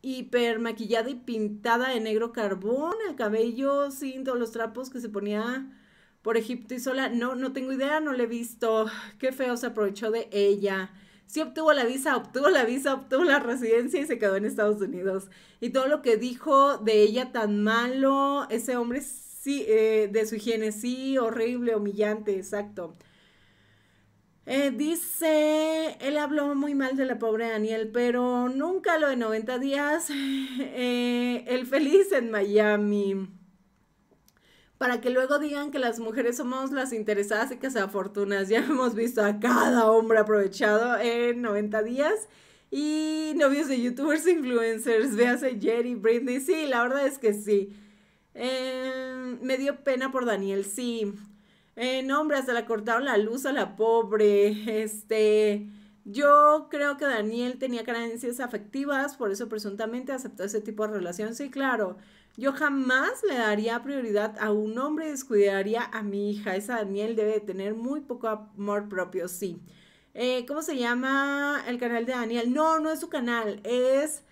hiper maquillada y pintada de negro carbón? El cabello sin todos los trapos que se ponía por Egipto y sola. No, no tengo idea, no le he visto. Qué feo se aprovechó de ella. Sí obtuvo la visa, obtuvo la visa, obtuvo la residencia y se quedó en Estados Unidos. Y todo lo que dijo de ella tan malo, ese hombre sí, eh, de su higiene, sí, horrible, humillante, exacto. Eh, dice, él habló muy mal de la pobre Daniel, pero nunca lo de 90 días. Eh, el feliz en Miami. Para que luego digan que las mujeres somos las interesadas y en fortunas. Ya hemos visto a cada hombre aprovechado en 90 días. Y novios de youtubers, influencers, a Jerry, Britney. Sí, la verdad es que sí. Eh, me dio pena por Daniel, sí. Eh, no, hombre, hasta le cortaron la luz a la pobre. Este, yo creo que Daniel tenía carencias afectivas, por eso presuntamente aceptó ese tipo de relación. Sí, claro. Yo jamás le daría prioridad a un hombre y descuidaría a mi hija. Esa Daniel debe de tener muy poco amor propio, sí. Eh, ¿Cómo se llama el canal de Daniel? No, no es su canal, es...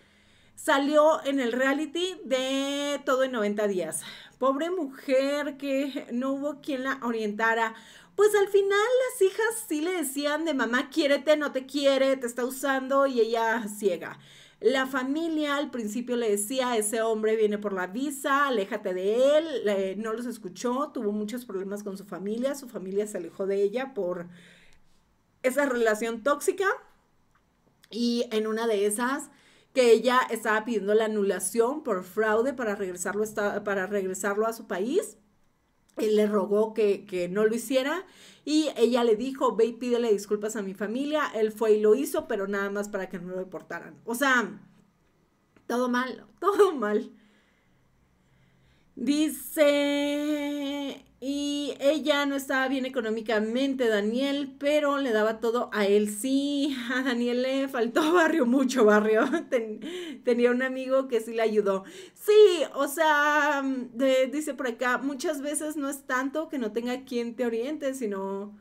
Salió en el reality de Todo en 90 días pobre mujer que no hubo quien la orientara. Pues al final las hijas sí le decían de mamá, quiérete, no te quiere, te está usando y ella ciega. La familia al principio le decía, ese hombre viene por la visa, aléjate de él, no los escuchó, tuvo muchos problemas con su familia, su familia se alejó de ella por esa relación tóxica y en una de esas que ella estaba pidiendo la anulación por fraude para regresarlo, para regresarlo a su país. Él le rogó que, que, no lo hiciera y ella le dijo, ve y pídele disculpas a mi familia. Él fue y lo hizo, pero nada más para que no lo deportaran. O sea, todo mal, todo mal. Dice, y ella no estaba bien económicamente, Daniel, pero le daba todo a él. Sí, a Daniel le faltó barrio, mucho barrio. tenía un amigo que sí le ayudó. Sí, o sea, dice por acá, muchas veces no es tanto que no tenga quien te oriente, sino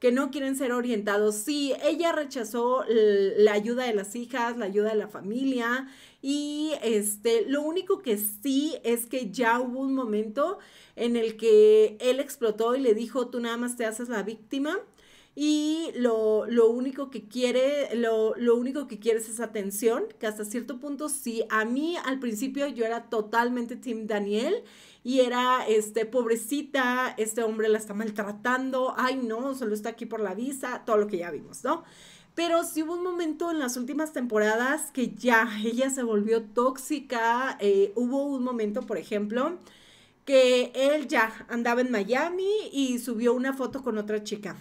que no quieren ser orientados. Sí, ella rechazó la ayuda de las hijas, la ayuda de la familia y este, lo único que sí es que ya hubo un momento en el que él explotó y le dijo, tú nada más te haces la víctima y lo, único que quiere, lo, único que quiere es atención, que hasta cierto punto sí, a mí al principio yo era totalmente Tim Daniel y era, este, pobrecita, este hombre la está maltratando, ay no, solo está aquí por la visa, todo lo que ya vimos, ¿no? Pero sí hubo un momento en las últimas temporadas que ya ella se volvió tóxica. Eh, hubo un momento, por ejemplo, que él ya andaba en Miami y subió una foto con otra chica.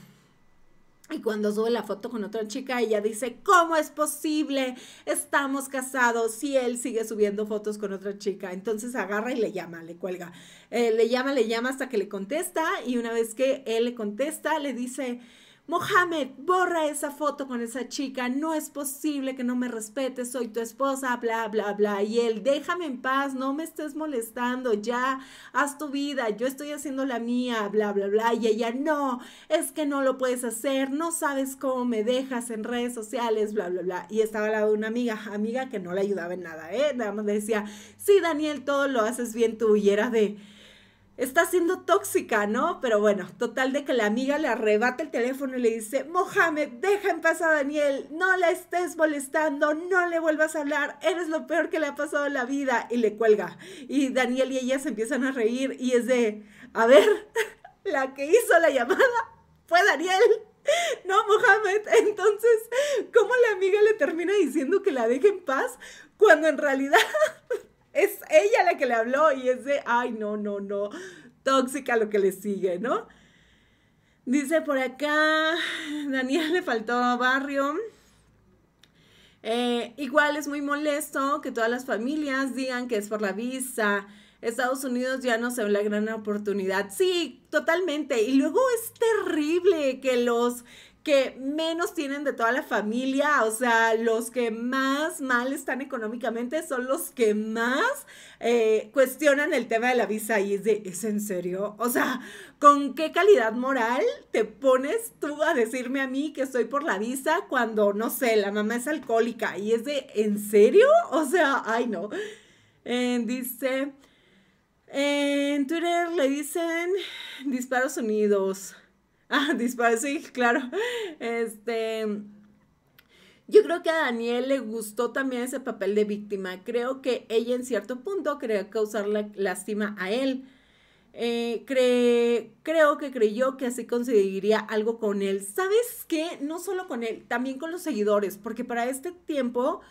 Y cuando sube la foto con otra chica, ella dice, ¿cómo es posible? Estamos casados Y él sigue subiendo fotos con otra chica. Entonces agarra y le llama, le cuelga. Eh, le llama, le llama hasta que le contesta y una vez que él le contesta, le dice, Mohamed, borra esa foto con esa chica, no es posible que no me respetes, soy tu esposa, bla, bla, bla. Y él, déjame en paz, no me estés molestando, ya, haz tu vida, yo estoy haciendo la mía, bla, bla, bla. Y ella, no, es que no lo puedes hacer, no sabes cómo me dejas en redes sociales, bla, bla, bla. Y estaba al lado de una amiga, amiga que no le ayudaba en nada, ¿eh? Nada más decía, sí, Daniel, todo lo haces bien tú. Y era de está siendo tóxica, ¿no? Pero bueno, total de que la amiga le arrebata el teléfono y le dice, Mohamed, deja en paz a Daniel, no la estés molestando, no le vuelvas a hablar, eres lo peor que le ha pasado en la vida. Y le cuelga. Y Daniel y ella se empiezan a reír y es de, a ver, la que hizo la llamada fue Daniel. No, Mohamed. Entonces, ¿cómo la amiga le termina diciendo que la deje en paz cuando en realidad es ella la que le habló y es de, ay, no, no, no, tóxica lo que le sigue, ¿no? Dice por acá, Daniel le faltó a barrio. Eh, igual es muy molesto que todas las familias digan que es por la visa. Estados Unidos ya no se ve la gran oportunidad. Sí, totalmente. Y luego es terrible que los que menos tienen de toda la familia, o sea, los que más mal están económicamente son los que más eh, cuestionan el tema de la visa y es de, ¿es en serio? O sea, ¿con qué calidad moral te pones tú a decirme a mí que estoy por la visa cuando, no sé, la mamá es alcohólica y es de, ¿en serio? O sea, ay no. Eh, dice, en Twitter le dicen disparos unidos. Ah, disparo, sí, claro. Este. Yo creo que a Daniel le gustó también ese papel de víctima. Creo que ella en cierto punto quería causarle lástima a él. Eh, creo que creyó que así conseguiría algo con él. ¿Sabes qué? No solo con él, también con los seguidores, porque para este tiempo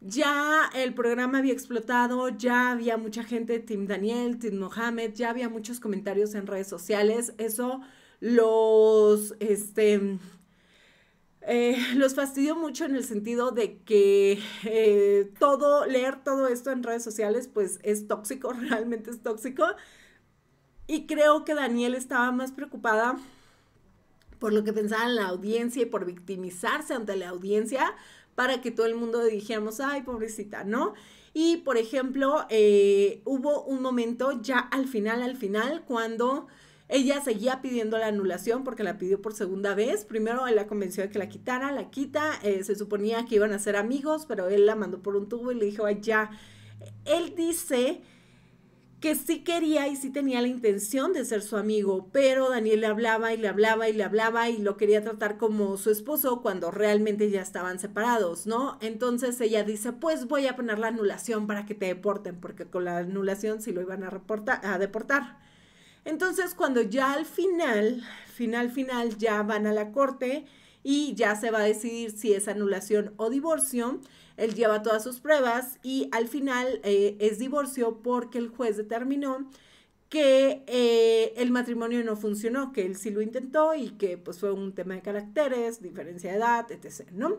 ya el programa había explotado, ya había mucha gente, Tim Daniel, Team Mohamed, ya había muchos comentarios en redes sociales. Eso los, este, eh, los fastidio mucho en el sentido de que eh, todo, leer todo esto en redes sociales, pues es tóxico, realmente es tóxico. Y creo que Daniel estaba más preocupada por lo que pensaba en la audiencia y por victimizarse ante la audiencia para que todo el mundo dijéramos, ay, pobrecita, ¿no? Y, por ejemplo, eh, hubo un momento ya al final, al final, cuando ella seguía pidiendo la anulación porque la pidió por segunda vez. Primero él la convenció de que la quitara, la quita. Eh, se suponía que iban a ser amigos, pero él la mandó por un tubo y le dijo, ay, ya. Él dice que sí quería y sí tenía la intención de ser su amigo, pero Daniel le hablaba y le hablaba y le hablaba y lo quería tratar como su esposo cuando realmente ya estaban separados, ¿no? Entonces ella dice, pues voy a poner la anulación para que te deporten, porque con la anulación sí lo iban a, a deportar. Entonces, cuando ya al final, final, final, ya van a la corte y ya se va a decidir si es anulación o divorcio, él lleva todas sus pruebas y al final eh, es divorcio porque el juez determinó que eh, el matrimonio no funcionó, que él sí lo intentó y que pues fue un tema de caracteres, diferencia de edad, etc., ¿no?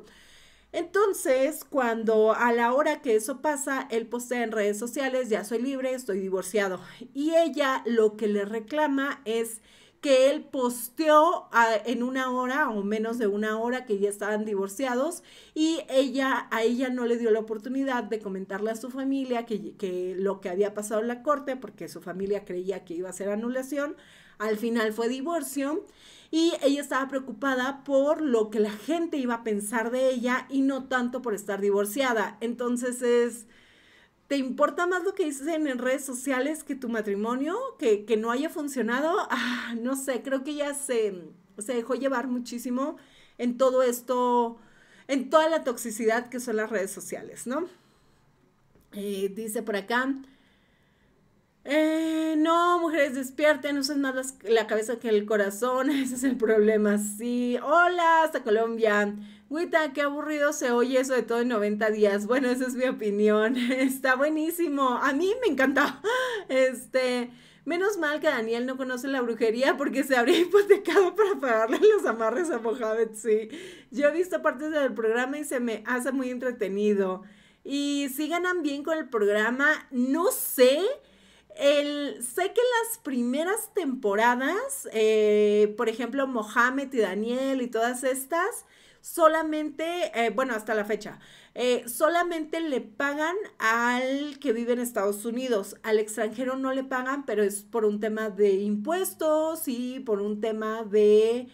Entonces, cuando a la hora que eso pasa, él postea en redes sociales, ya soy libre, estoy divorciado. Y ella lo que le reclama es que él posteó ah, en una hora o menos de una hora que ya estaban divorciados y ella, a ella no le dio la oportunidad de comentarle a su familia que lo que había pasado en la corte, porque su familia creía que iba a ser anulación, al final fue divorcio y ella estaba preocupada por lo que la gente iba a pensar de ella y no tanto por estar divorciada. Entonces es... ¿Te importa más lo que dicen en redes sociales que tu matrimonio? ¿Que, no haya funcionado? Ah, no sé, creo que ella se, se dejó llevar muchísimo en todo esto, en toda la toxicidad que son las redes sociales, ¿no? Eh, dice por acá, eh, no, mujeres despierten, usen más la cabeza que el corazón, ese es el problema, sí. Hola, hasta Colombia. Guita, qué aburrido se oye eso de todo en 90 días. Bueno, esa es mi opinión. Está buenísimo. A mí me encanta. Este, menos mal que Daniel no conoce la brujería porque se habría hipotecado para pagarle los amarres a Mojave. sí. Yo he visto partes del programa y se me hace muy entretenido. Y si ganan bien con el programa, no sé el, sé que las primeras temporadas, eh, por ejemplo, Mohamed y Daniel y todas estas, solamente, eh, bueno, hasta la fecha, eh, solamente le pagan al que vive en Estados Unidos. Al extranjero no le pagan, pero es por un tema de impuestos y por un tema de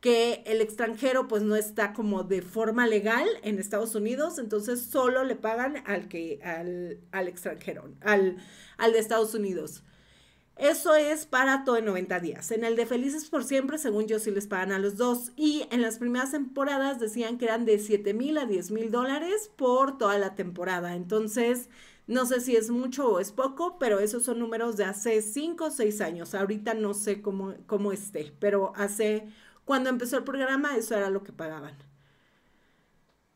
que el extranjero pues no está como de forma legal en Estados Unidos, entonces solo le pagan al que al, al extranjero, al, al de Estados Unidos. Eso es para todo en 90 días. En el de Felices por Siempre, según yo, sí les pagan a los dos. Y en las primeras temporadas decían que eran de 7 mil a 10 mil dólares por toda la temporada. Entonces, no sé si es mucho o es poco, pero esos son números de hace 5 o 6 años. Ahorita no sé cómo, cómo esté, pero hace, cuando empezó el programa, eso era lo que pagaban.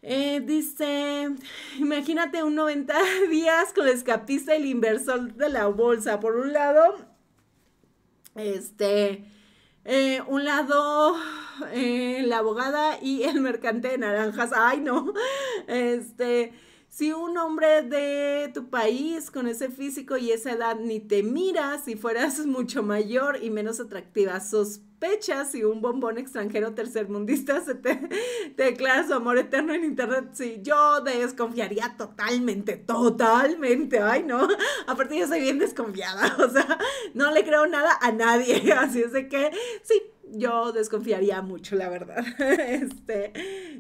Eh, dice, imagínate un 90 días con el escapista el inversor de la bolsa. Por un lado, este, eh, un lado eh, la abogada y el mercante de naranjas. Ay, no. Este, si un hombre de tu país con ese físico y esa edad ni te mira, si fueras mucho mayor y menos atractiva, sos si un bombón extranjero tercermundista se te, declara su amor eterno en internet. Sí, yo desconfiaría totalmente, totalmente. Ay, no. Aparte, yo soy bien desconfiada. O sea, no le creo nada a nadie. Así es de que sí, yo desconfiaría mucho, la verdad. Este,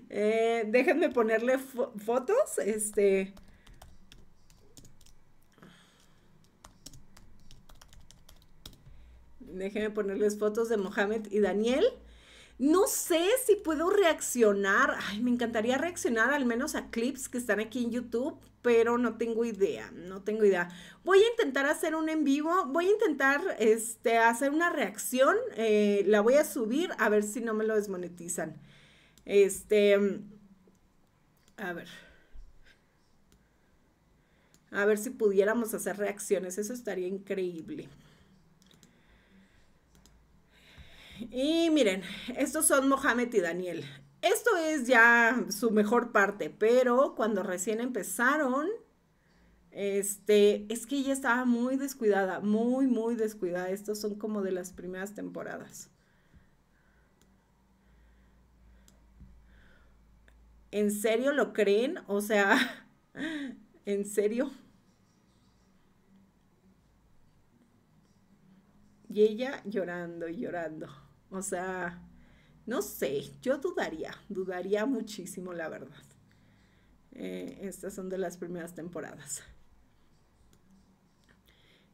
eh, déjenme ponerle fotos, este, déjenme ponerles fotos de Mohamed y Daniel. No sé si puedo reaccionar. Ay, me encantaría reaccionar al menos a clips que están aquí en YouTube, pero no tengo idea, no tengo idea. Voy a intentar hacer un en vivo, voy a intentar este, hacer una reacción, eh, la voy a subir a ver si no me lo desmonetizan. Este, a ver. A ver si pudiéramos hacer reacciones, eso estaría increíble. Y miren, estos son Mohamed y Daniel. Esto es ya su mejor parte, pero cuando recién empezaron, este, es que ella estaba muy descuidada, muy, muy descuidada. Estos son como de las primeras temporadas. ¿En serio lo creen? O sea, ¿en serio? Y ella llorando y llorando. O sea, no sé, yo dudaría, dudaría muchísimo, la verdad. Eh, estas son de las primeras temporadas.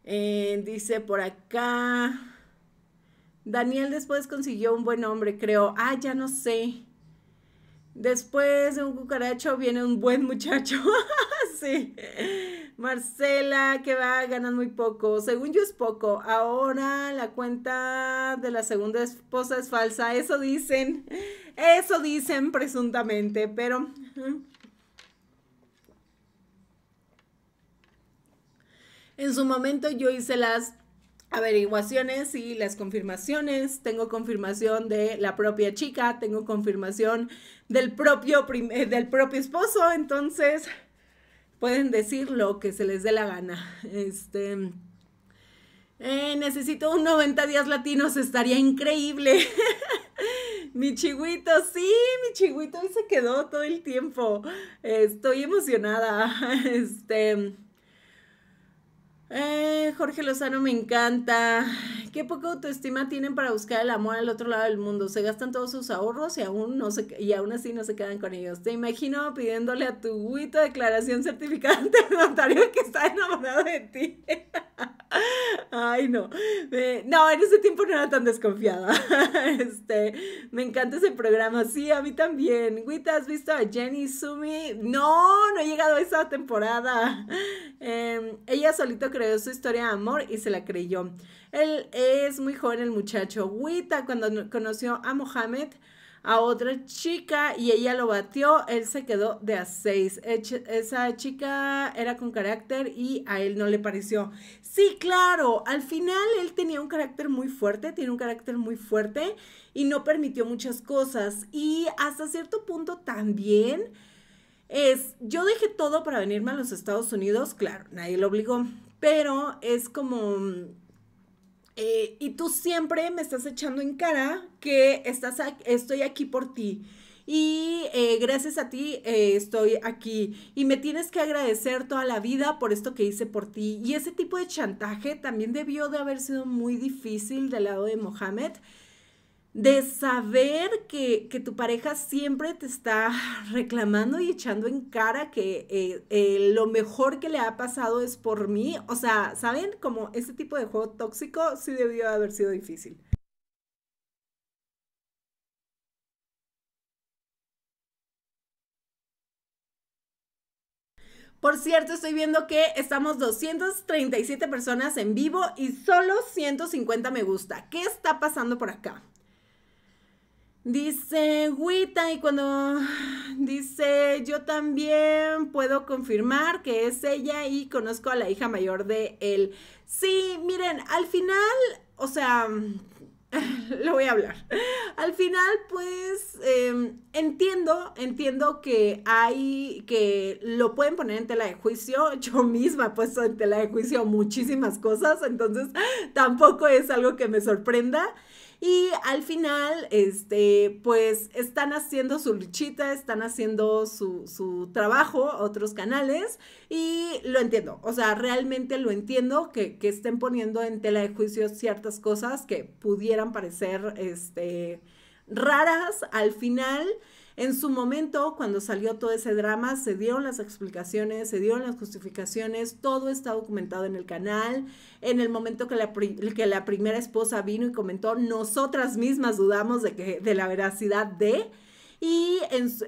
Eh, dice por acá, Daniel después consiguió un buen hombre, creo. Ah, ya no sé. Después de un cucaracho viene un buen muchacho. sí. Marcela, que va, ganan muy poco. Según yo es poco. Ahora la cuenta de la segunda esposa es falsa. Eso dicen. Eso dicen presuntamente, pero... En su momento yo hice las averiguaciones y las confirmaciones. Tengo confirmación de la propia chica, tengo confirmación del propio, del propio esposo. Entonces pueden decir lo que se les dé la gana. Este. Eh, necesito un 90 días latinos, estaría increíble. mi chihuito, sí, mi chihuito hoy se quedó todo el tiempo. Estoy emocionada. Este. Eh, Jorge Lozano me encanta. Qué poco autoestima tienen para buscar el amor al otro lado del mundo. Se gastan todos sus ahorros y aún, no se, y aún así no se quedan con ellos. Te imagino pidiéndole a tu guito declaración certificante notario que está enamorado de ti. Ay, no. no, en ese tiempo no era tan desconfiada. Este, me encanta ese programa. Sí, a mí también. Guita, ¿has visto a Jenny Sumi? No, no he llegado a esa temporada. Em, ella solito creó su historia de amor y se la creyó. Él es muy joven el muchacho. Guita, cuando conoció a Mohamed, a otra chica y ella lo batió, él se quedó de a seis. Esa chica era con carácter y a él no le pareció. Sí, claro, al final él tenía un carácter muy fuerte, tiene un carácter muy fuerte y no permitió muchas cosas. Y hasta cierto punto también es, yo dejé todo para venirme a los Estados Unidos, claro, nadie lo obligó, pero es como eh, y tú siempre me estás echando en cara que estás estoy aquí por ti. Y eh, gracias a ti eh, estoy aquí. Y me tienes que agradecer toda la vida por esto que hice por ti. Y ese tipo de chantaje también debió de haber sido muy difícil del lado de Mohamed de saber que, tu pareja siempre te está reclamando y echando en cara que eh, eh, lo mejor que le ha pasado es por mí. O sea, ¿saben? Como este tipo de juego tóxico sí debió haber sido difícil. Por cierto, estoy viendo que estamos 237 personas en vivo y solo 150 me gusta. ¿Qué está pasando por acá? Dice Wita y cuando dice yo también puedo confirmar que es ella y conozco a la hija mayor de él. Sí, miren, al final, o sea, lo voy a hablar. Al final, pues, em, entiendo, entiendo que hay, que lo pueden poner en tela de juicio. Yo misma he puesto en tela de juicio muchísimas cosas, entonces tampoco es algo que me sorprenda. Y al final, este, pues están haciendo su luchita, están haciendo su, su trabajo, otros canales, y lo entiendo. O sea, realmente lo entiendo que, que estén poniendo en tela de juicio ciertas cosas que pudieran parecer este, raras al final. En su momento, cuando salió todo ese drama, se dieron las explicaciones, se dieron las justificaciones, todo está documentado en el canal. En el momento que la, que la primera esposa vino y comentó, nosotras mismas dudamos de, que, de la veracidad de y,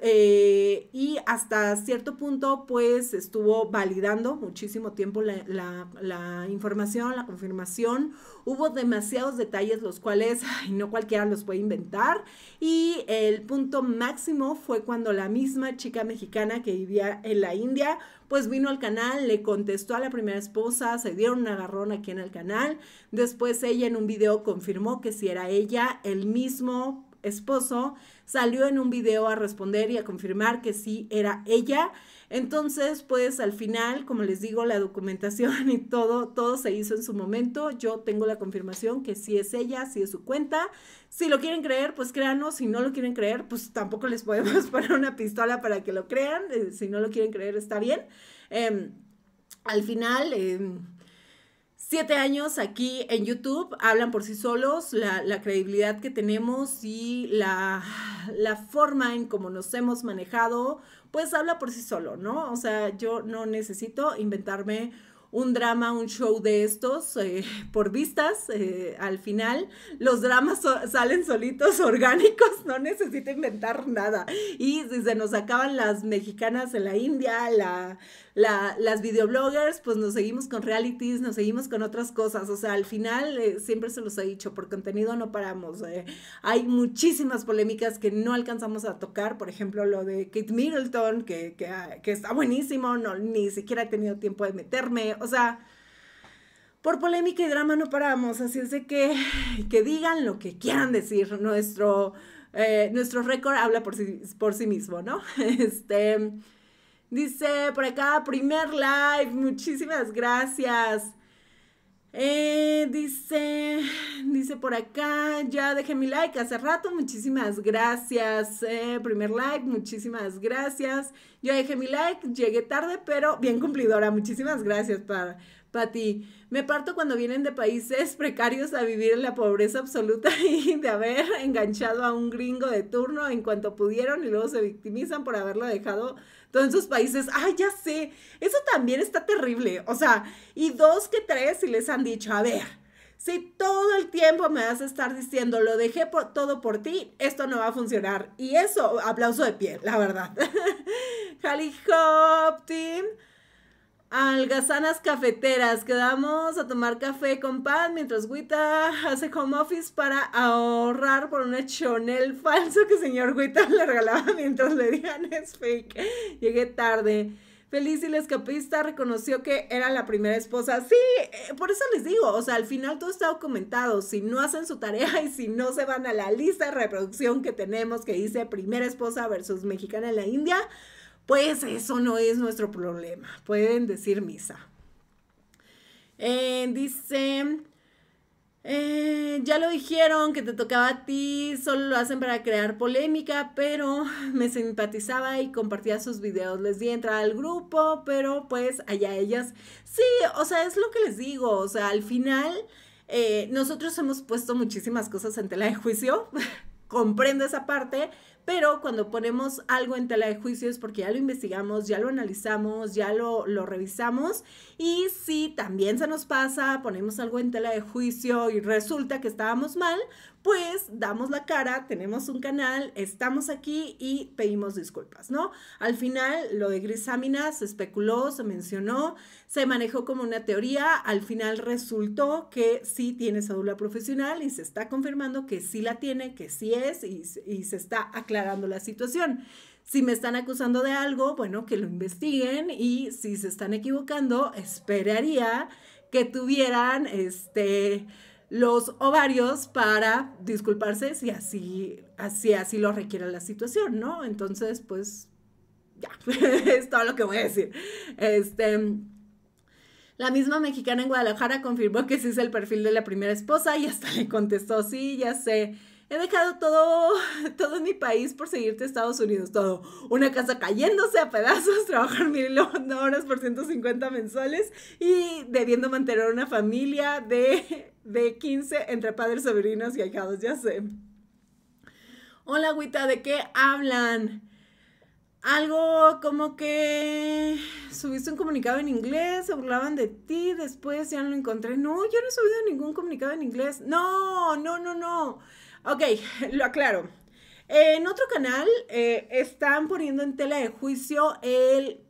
eh, y hasta cierto punto pues estuvo validando muchísimo tiempo la, información, la confirmación. Hubo demasiados detalles los cuales ay, no cualquiera los puede inventar y el punto máximo fue cuando la misma chica mexicana que vivía en la India pues vino al canal, le contestó a la primera esposa, se dieron un agarrón aquí en el canal. Después ella en un video confirmó que si era ella, el mismo esposo salió en un video a responder y a confirmar que sí era ella. Entonces, pues al final, como les digo, la documentación y todo, todo se hizo en su momento. Yo tengo la confirmación que sí es ella, sí es su cuenta. Si lo quieren creer, pues créanos, Si no lo quieren creer, pues tampoco les podemos poner una pistola para que lo crean. Eh, si no lo quieren creer, está bien. Em, al final... Em, siete años aquí en YouTube, hablan por sí solos, la, credibilidad que tenemos y la, la, forma en cómo nos hemos manejado, pues habla por sí solo, ¿no? O sea, yo no necesito inventarme un drama, un show de estos eh, por vistas. Eh, al final, los dramas salen solitos, orgánicos, no necesita inventar nada. Y si se nos acaban las mexicanas en la India, la, la, las videobloggers, pues nos seguimos con realities, nos seguimos con otras cosas. O sea, al final, eh, siempre se los he dicho, por contenido no paramos. hay muchísimas polémicas que no alcanzamos a tocar. Por ejemplo, lo de Kate Middleton, que, que está buenísimo, no, ni siquiera he tenido tiempo de meterme o sea, por polémica y drama no paramos, así es de que, que digan lo que quieran decir. Nuestro, eh, nuestro récord habla por sí, por sí mismo, ¿no? Este, dice por acá, primer live, muchísimas gracias. Eh, dice, dice por acá, ya dejé mi like hace rato, muchísimas gracias. Eh, primer like, muchísimas gracias. Yo dejé mi like, llegué tarde, pero bien cumplidora. Muchísimas gracias para, ti. me parto cuando vienen de países precarios a vivir en la pobreza absoluta y de haber enganchado a un gringo de turno en cuanto pudieron y luego se victimizan por haberlo dejado todos sus países, ay, ya sé, eso también está terrible. O sea, y dos que tres y les han dicho, a ver, si todo el tiempo me vas a estar diciendo, lo dejé todo por ti, esto no va a funcionar. Y eso, aplauso de pie, la verdad. Hallie team. Algazanas cafeteras, quedamos a tomar café con pan mientras Guita hace home office para ahorrar por un chonel falso que señor Guita le regalaba mientras le digan es fake. Llegué tarde. Feliz y la escapista reconoció que era la primera esposa. Sí, eh, por eso les digo, o sea, al final todo está documentado. Si no hacen su tarea y si no se van a la lista de reproducción que tenemos que dice primera esposa versus mexicana en la India, pues eso no es nuestro problema. Pueden decir misa. Eh, dice, eh, ya lo dijeron que te tocaba a ti, solo lo hacen para crear polémica, pero me simpatizaba y compartía sus videos. Les di entrada al grupo, pero pues allá ellas. Sí, o sea, es lo que les digo, o sea, al final eh, nosotros hemos puesto muchísimas cosas en tela de juicio, comprendo esa parte, pero cuando ponemos algo en tela de juicio es porque ya lo investigamos, ya lo analizamos, ya lo, revisamos. Y si también se nos pasa, ponemos algo en tela de juicio y resulta que estábamos mal, pues damos la cara, tenemos un canal, estamos aquí y pedimos disculpas, ¿no? Al final lo de Grisámina se especuló, se mencionó, se manejó como una teoría, al final resultó que sí tiene cédula profesional y se está confirmando que sí la tiene, que sí es y, y se está aclarando aclarando la situación. Si me están acusando de algo, bueno, que lo investiguen y si se están equivocando, esperaría que tuvieran este los ovarios para disculparse si así, así, así lo requiere la situación, ¿no? Entonces, pues ya, es todo lo que voy a decir. Este, la misma mexicana en Guadalajara confirmó que sí es el perfil de la primera esposa y hasta le contestó, sí, ya sé He dejado todo, todo mi país por seguirte a Estados Unidos, todo. Una casa cayéndose a pedazos, trabajar mil horas por 150 mensuales y debiendo mantener una familia de, de 15 entre padres, sobrinos y ahijados, ya sé. Hola, agüita, ¿de qué hablan? algo como que subiste un comunicado en inglés, se burlaban de ti, después ya no lo encontré. No, yo no he subido ningún comunicado en inglés. No, no, no, no. Ok, lo aclaro. En otro canal eh, están poniendo en tela de juicio el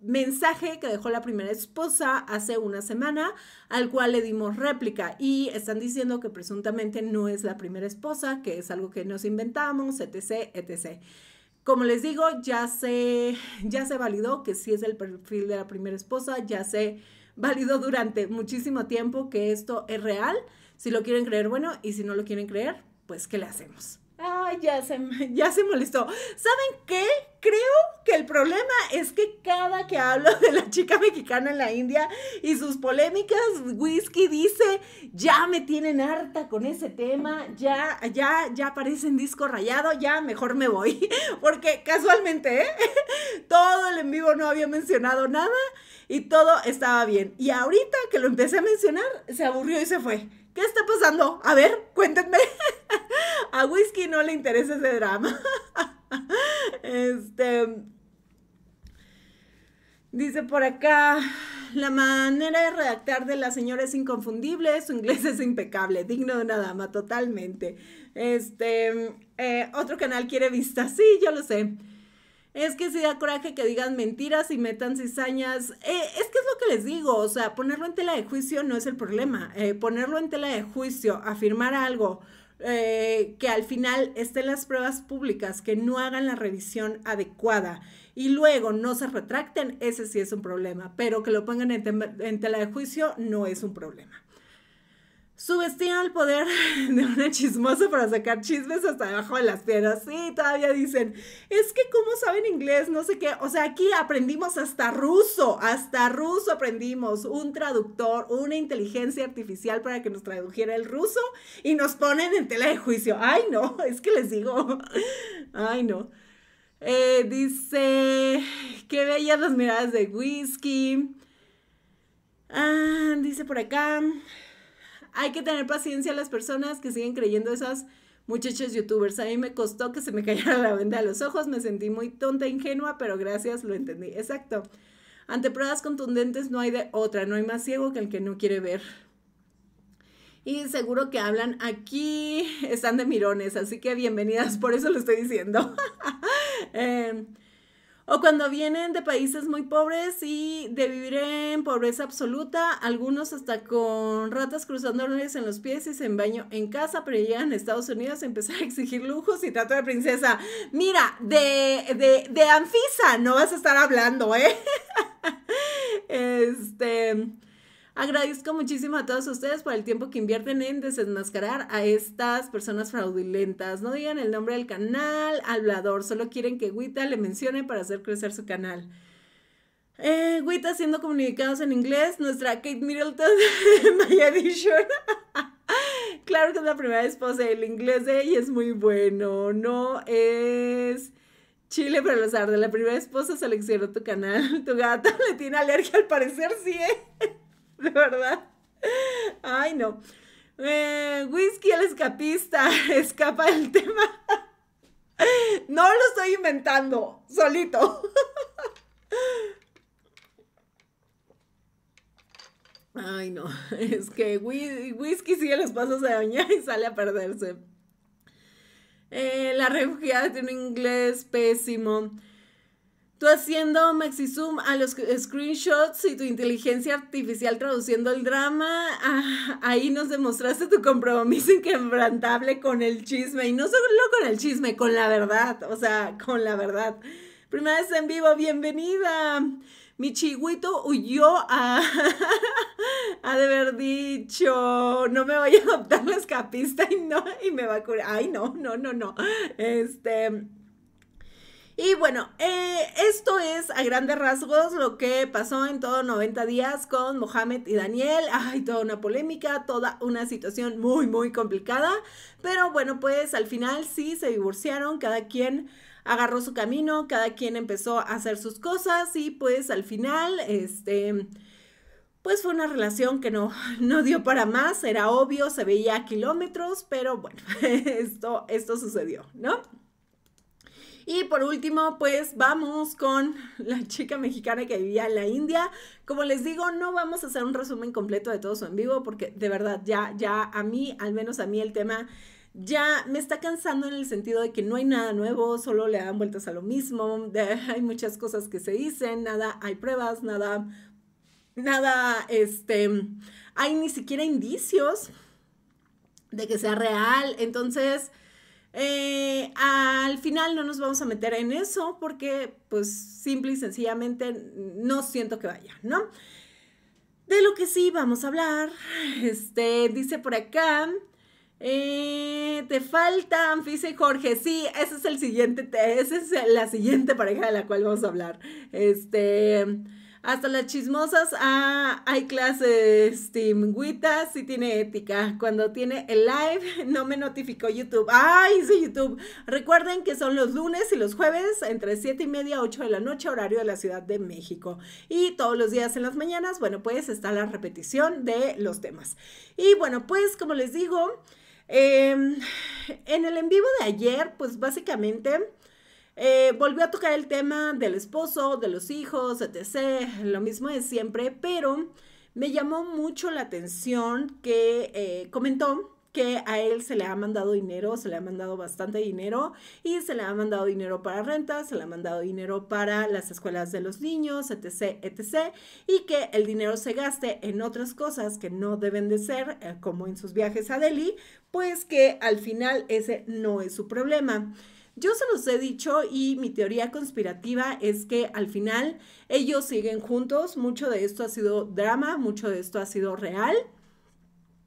mensaje que dejó la primera esposa hace una semana, al cual le dimos réplica y están diciendo que presuntamente no es la primera esposa, que es algo que nos inventamos, etc., etc. Como les digo, ya se, ya se validó que sí es el perfil de la primera esposa, ya se validó durante muchísimo tiempo que esto es real, si lo quieren creer, bueno, y si no lo quieren creer, pues, ¿qué le hacemos? Ay, ya se, ya se molestó. ¿Saben qué? Creo que el problema es que cada que hablo de la chica mexicana en la India y sus polémicas, Whisky dice, ya me tienen harta con ese tema, ya, ya, ya aparecen disco rayado, ya mejor me voy. Porque casualmente, ¿eh? todo el en vivo no había mencionado nada y todo estaba bien. Y ahorita que lo empecé a mencionar, se aburrió y se fue. ¿Qué está pasando? A ver, cuéntenme. A Whisky no le interesa ese drama. Este. Dice por acá, la manera de redactar de la señora es inconfundible, su inglés es impecable, digno de una dama, totalmente. Este, eh, otro canal quiere vistas, sí, yo lo sé es que si da coraje que digan mentiras y metan cizañas. Eh, es que es lo que les digo, o sea, ponerlo en tela de juicio no es el problema. Eh, ponerlo en tela de juicio, afirmar algo, eh, que al final estén las pruebas públicas, que no hagan la revisión adecuada y luego no se retracten, ese sí es un problema, pero que lo pongan en tela de juicio no es un problema subestima el poder de una chismosa para sacar chismes hasta debajo de las piedras. Sí, todavía dicen, es que cómo saben inglés, no sé qué. O sea, aquí aprendimos hasta ruso, hasta ruso aprendimos, un traductor, una inteligencia artificial para que nos tradujera el ruso y nos ponen en tela de juicio. Ay, no, es que les digo, ay, no. Eh, dice, qué bellas las miradas de whisky. Ah, dice por acá, hay que tener paciencia a las personas que siguen creyendo esas muchachas youtubers. A mí me costó que se me cayera la venda de los ojos, me sentí muy tonta e ingenua, pero gracias, lo entendí. Exacto. Ante pruebas contundentes no hay de otra, no hay más ciego que el que no quiere ver. Y seguro que hablan aquí, están de mirones, así que bienvenidas, por eso lo estoy diciendo. eh, o cuando vienen de países muy pobres y de vivir en pobreza absoluta, algunos hasta con ratas cruzándoles en los pies y se baño en casa, pero llegan a Estados Unidos a empezar a exigir lujos y trato de princesa. Mira, de, de, de Anfisa no vas a estar hablando, ¿eh? este, Agradezco muchísimo a todos ustedes por el tiempo que invierten en desenmascarar a estas personas fraudulentas. No digan el nombre del canal, hablador, solo quieren que Wita le mencione para hacer crecer su canal. Eh, Wita haciendo comunicados en inglés, nuestra Kate Middleton de Edition. claro que es la primera esposa, el inglés de ella es muy bueno, no es... Chile para los arde, la primera esposa seleccionó tu canal, tu gata le tiene alergia al parecer, sí, ¿eh? de verdad. Ay, no. Eh, whisky el escapista, escapa del tema. No lo estoy inventando, solito. Ay, no, es que whisky sigue los pasos de doña y sale a perderse. Eh, la refugiada tiene un inglés pésimo. Tú haciendo maxi zoom a los screenshots y tu inteligencia artificial traduciendo el drama, ah, ahí nos demostraste tu compromiso inquebrantable con el chisme. Y no solo con el chisme, con la verdad. O sea, con la verdad. Primera vez en vivo, bienvenida. Mi chiguito huyó a, a de haber dicho, no me voy a adoptar la escapista y no, y me va a curar. Ay, no, no, no, no. Este y bueno, eh, esto es a grandes rasgos lo que pasó en todos 90 días con Mohamed y Daniel. Hay toda una polémica, toda una situación muy, muy complicada. Pero bueno, pues al final sí se divorciaron, cada quien agarró su camino, cada quien empezó a hacer sus cosas y pues al final, este pues fue una relación que no, no dio para más, era obvio, se veía a kilómetros, pero bueno, esto, esto sucedió, ¿no? Y por último, pues vamos con la chica mexicana que vivía en la India. Como les digo, no vamos a hacer un resumen completo de todo su en vivo porque de verdad ya, ya a mí, al menos a mí el tema ya me está cansando en el sentido de que no hay nada nuevo, solo le dan vueltas a lo mismo, hay muchas cosas que se dicen, nada, hay pruebas, nada, nada, este, hay ni siquiera indicios de que sea real, entonces eh, al final no nos vamos a meter en eso porque pues simple y sencillamente no siento que vaya, ¿no? De lo que sí vamos a hablar, este, dice por acá, eh, te faltan dice Jorge. Sí, ese es el siguiente, esa es la siguiente pareja de la cual vamos a hablar. Este, hasta las chismosas, ah, hay clases timguitas, sí tiene ética. Cuando tiene el live, no me notificó YouTube. ¡Ay, sí, YouTube! Recuerden que son los lunes y los jueves entre 7 y media, 8 de la noche, horario de la Ciudad de México. Y todos los días en las mañanas, bueno, pues está la repetición de los temas. Y bueno, pues como les digo, em, en el en vivo de ayer, pues básicamente eh, volvió a tocar el tema del esposo, de los hijos, etc. Lo mismo de siempre, pero me llamó mucho la atención que eh, comentó que a él se le ha mandado dinero, se le ha mandado bastante dinero y se le ha mandado dinero para renta, se le ha mandado dinero para las escuelas de los niños, etc., etc., y que el dinero se gaste en otras cosas que no deben de ser, eh, como en sus viajes a Delhi, pues que al final ese no es su problema. Yo se los he dicho y mi teoría conspirativa es que al final ellos siguen juntos, mucho de esto ha sido drama, mucho de esto ha sido real,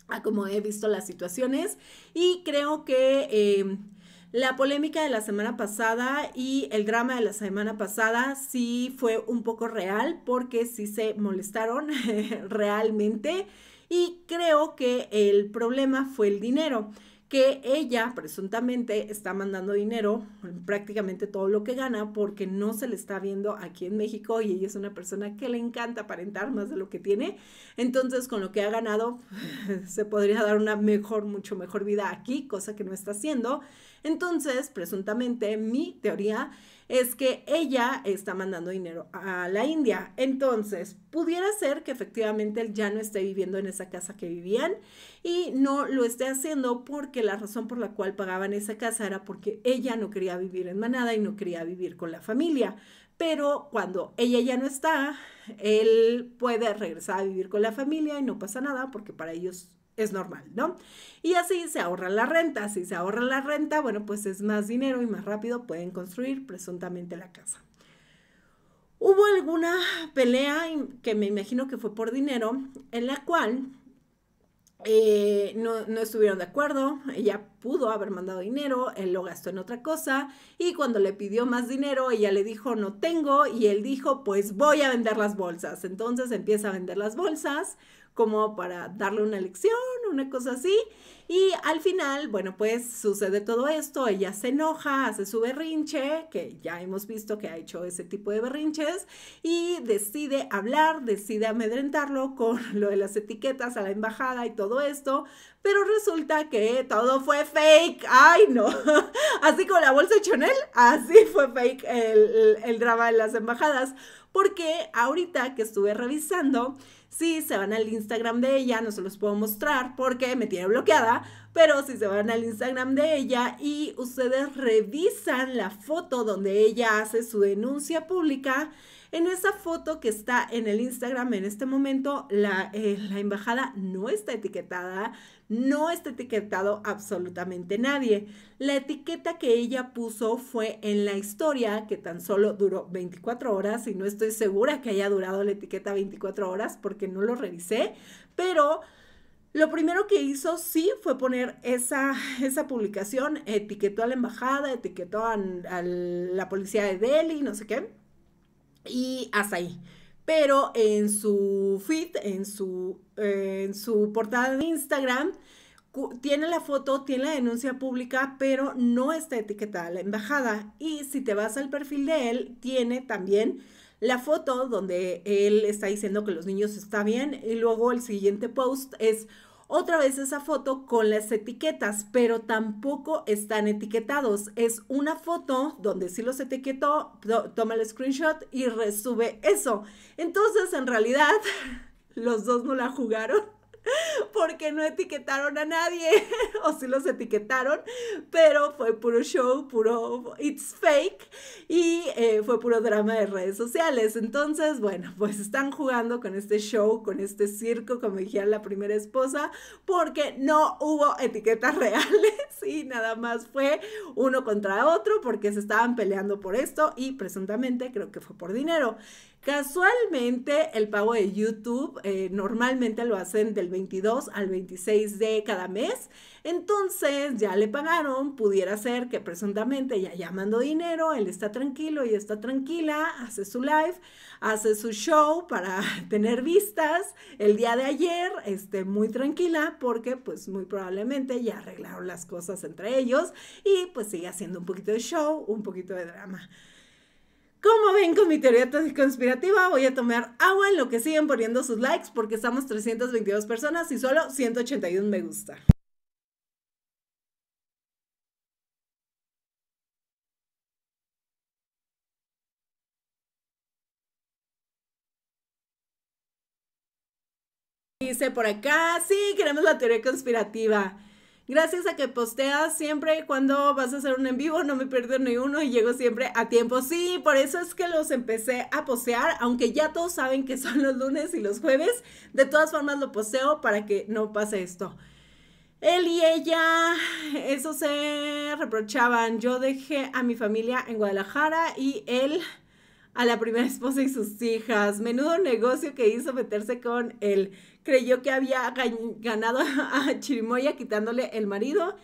a como he visto las situaciones y creo que... Em, la polémica de la semana pasada y el drama de la semana pasada sí fue un poco real porque sí se molestaron realmente y creo que el problema fue el dinero que ella presuntamente está mandando dinero, prácticamente todo lo que gana, porque no se le está viendo aquí en México y ella es una persona que le encanta aparentar más de lo que tiene. Entonces, con lo que ha ganado, se podría dar una mejor, mucho mejor vida aquí, cosa que no está haciendo. Entonces, presuntamente, mi teoría es que ella está mandando dinero a la India. Entonces, pudiera ser que efectivamente él ya no esté viviendo en esa casa que vivían y no lo esté haciendo porque la razón por la cual pagaban esa casa era porque ella no quería vivir en manada y no quería vivir con la familia. Pero cuando ella ya no está, él puede regresar a vivir con la familia y no pasa nada porque para ellos es normal, ¿no? Y así se ahorra la renta. Si se ahorra la renta, bueno, pues es más dinero y más rápido pueden construir presuntamente la casa. Hubo alguna pelea que me imagino que fue por dinero, en la cual eh, no, no, estuvieron de acuerdo, ella pudo haber mandado dinero, él lo gastó en otra cosa y cuando le pidió más dinero, ella le dijo no tengo y él dijo pues voy a vender las bolsas. Entonces empieza a vender las bolsas como para darle una lección, una cosa así. Y al final, bueno, pues sucede todo esto, ella se enoja, hace su berrinche, que ya hemos visto que ha hecho ese tipo de berrinches, y decide hablar, decide amedrentarlo con lo de las etiquetas a la embajada y todo esto, pero resulta que todo fue fake, ay no, así como la bolsa de Chanel, así fue fake el, el, el drama de las embajadas, porque ahorita que estuve revisando, si se van al Instagram de ella, no se los puedo mostrar porque me tiene bloqueada, pero si se van al Instagram de ella y ustedes revisan la foto donde ella hace su denuncia pública, en esa foto que está en el Instagram en este momento, la, eh, la embajada no está etiquetada, no está etiquetado absolutamente nadie. La etiqueta que ella puso fue en la historia, que tan solo duró 24 horas y no estoy segura que haya durado la etiqueta 24 horas porque no lo revisé, pero... Lo primero que hizo sí fue poner esa, publicación, etiquetó a la embajada, etiquetó a la policía de Delhi, no sé qué, y hasta ahí pero en su feed, en su, eh, en su portada de Instagram, tiene la foto, tiene la denuncia pública, pero no está etiquetada la embajada. Y si te vas al perfil de él, tiene también la foto donde él está diciendo que los niños está bien y luego el siguiente post es otra vez esa foto con las etiquetas, pero tampoco están etiquetados. Es una foto donde sí los etiquetó, toma el screenshot y resube eso. Entonces, en realidad, los dos no la jugaron porque no etiquetaron a nadie, o sí los etiquetaron, pero fue puro show, puro it's fake y eh, fue puro drama de redes sociales. Entonces, bueno, pues están jugando con este show, con este circo, como dijera la primera esposa, porque no hubo etiquetas reales y nada más fue uno contra otro porque se estaban peleando por esto y presuntamente creo que fue por dinero. Casualmente, el pago de YouTube eh, normalmente lo hacen del 22 al 26 de cada mes. Entonces, ya le pagaron. Pudiera ser que presuntamente ya, llamando mandó dinero, él está tranquilo y está tranquila, hace su live, hace su show para tener vistas. El día de ayer, esté muy tranquila porque pues muy probablemente ya arreglaron las cosas entre ellos y pues sigue haciendo un poquito de show, un poquito de drama. Como ven con mi teoría conspirativa, voy a tomar agua en lo que siguen poniendo sus likes porque estamos 322 personas y solo 181 me gusta. Dice por acá, sí, queremos la teoría conspirativa. Gracias a que posteas siempre cuando vas a hacer un en vivo, no me pierdo ni uno y llego siempre a tiempo. Sí, por eso es que los empecé a postear, aunque ya todos saben que son los lunes y los jueves. De todas formas lo poseo para que no pase esto. Él y ella, eso se reprochaban. Yo dejé a mi familia en Guadalajara y él a la primera esposa y sus hijas. Menudo negocio que hizo meterse con él. Creyó que había ganado a Chirimoya quitándole el marido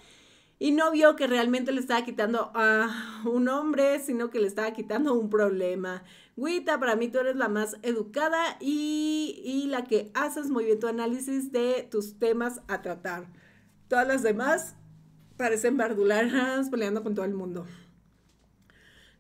y no vio que realmente le estaba quitando a un hombre, sino que le estaba quitando un problema. Guita, para mí tú eres la más educada y, la que haces muy bien tu análisis de tus temas a tratar. Todas las demás parecen bardularas peleando con todo el mundo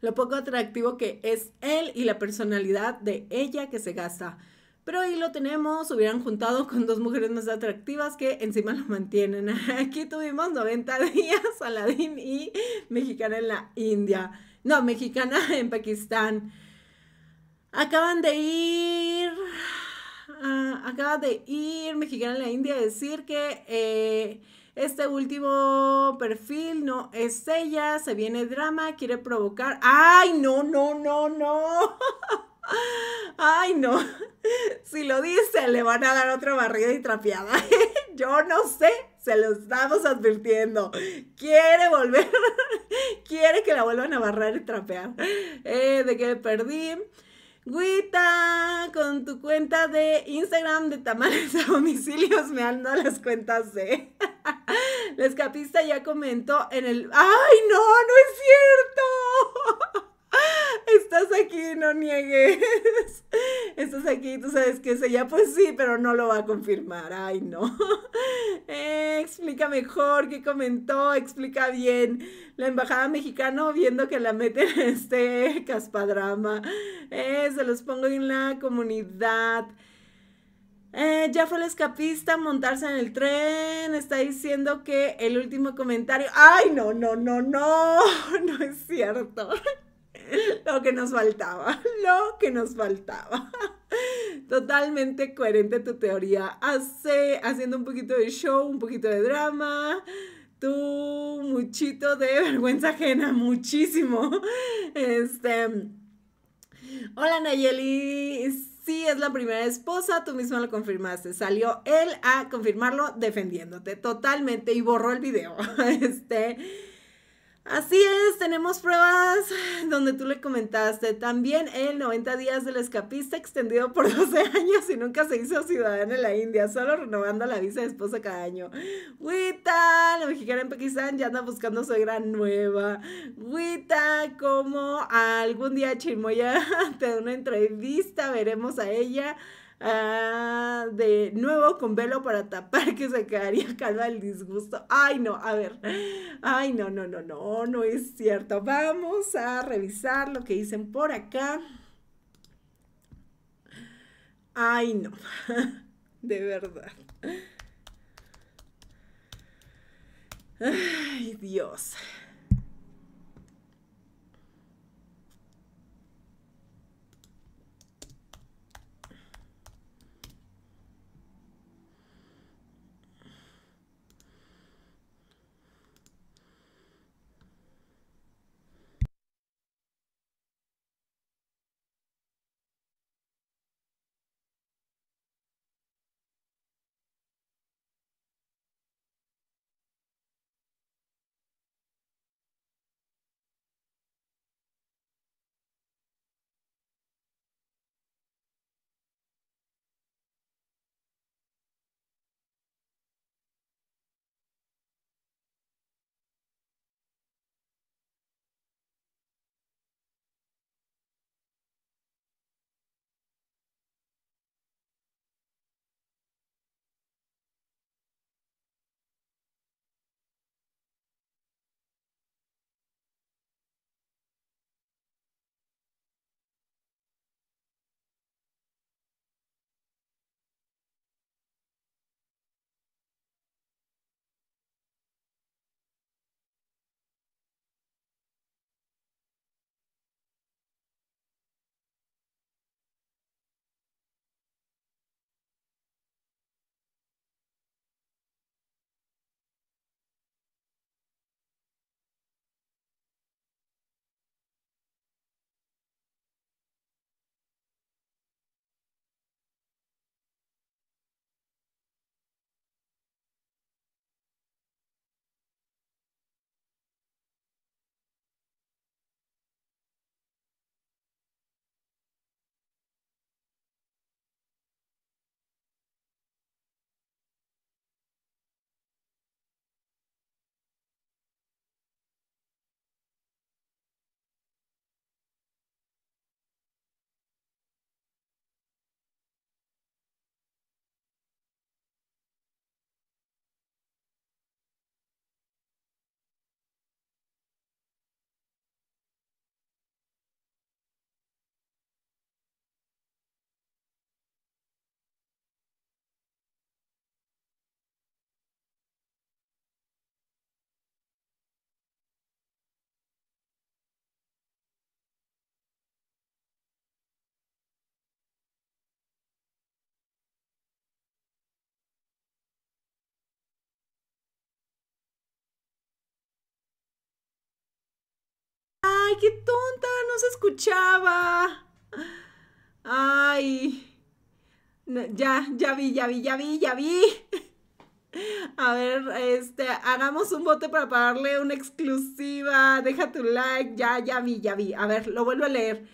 lo poco atractivo que es él y la personalidad de ella que se gasta. Pero ahí lo tenemos, hubieran juntado con dos mujeres más atractivas que encima lo mantienen. Aquí tuvimos 90 días, Aladín y mexicana en la India. No, mexicana en Pakistán. Acaban de ir... Acaban ah, acaba de ir mexicana en la India a decir que... Eh, este último perfil no es ella, se viene drama, quiere provocar. ¡Ay, no, no, no, no! Ay, no. Si lo dice, le van a dar otra barrida y trapeada. Yo no sé, se lo estamos advirtiendo. Quiere volver, quiere que la vuelvan a barrar y trapear. Eh, de que perdí. Güita, con tu cuenta de Instagram de tamales a domicilios me ando las cuentas de. La escapista ya comentó en el. ¡Ay, no! ¡No es cierto! estás aquí, no niegues, estás aquí, tú sabes que es Ya pues sí, pero no lo va a confirmar, ay no. Eh, explica mejor, qué comentó, explica bien. La embajada mexicana viendo que la meten en este caspadrama, eh, se los pongo en la comunidad. Eh, ya fue el escapista, montarse en el tren. Está diciendo que el último comentario. ¡Ay, no, no, no, no! No es cierto. lo que nos faltaba, lo que nos faltaba. Totalmente coherente tu teoría. Hace, haciendo un poquito de show, un poquito de drama. Tú, muchito de vergüenza ajena, muchísimo. Este. Hola Nayeli, sí es la primera esposa, tú misma lo confirmaste. Salió él a confirmarlo defendiéndote totalmente y borró el video. Este. Así es, tenemos pruebas donde tú le comentaste. También el 90 días del escapista extendido por 12 años y nunca se hizo ciudadano en la India, solo renovando la visa de esposa cada año. Wita, la mexicana en Pakistán ya anda buscando su gran nueva. Wita, como algún día Chimoya te da una entrevista, veremos a ella. Ah, de nuevo con velo para tapar que se quedaría calva el disgusto. Ay, no, a ver. Ay, no, no, no, no, no es cierto. Vamos a revisar lo que dicen por acá. Ay, no. De verdad. Ay, Dios. ¡Ay, qué tonta! No se escuchaba. ¡Ay! ya, ya vi, ya vi, ya vi, ya vi. A ver, este, hagamos un bote para pagarle una exclusiva. Deja tu like. Ya, ya vi, ya vi. A ver, lo vuelvo a leer.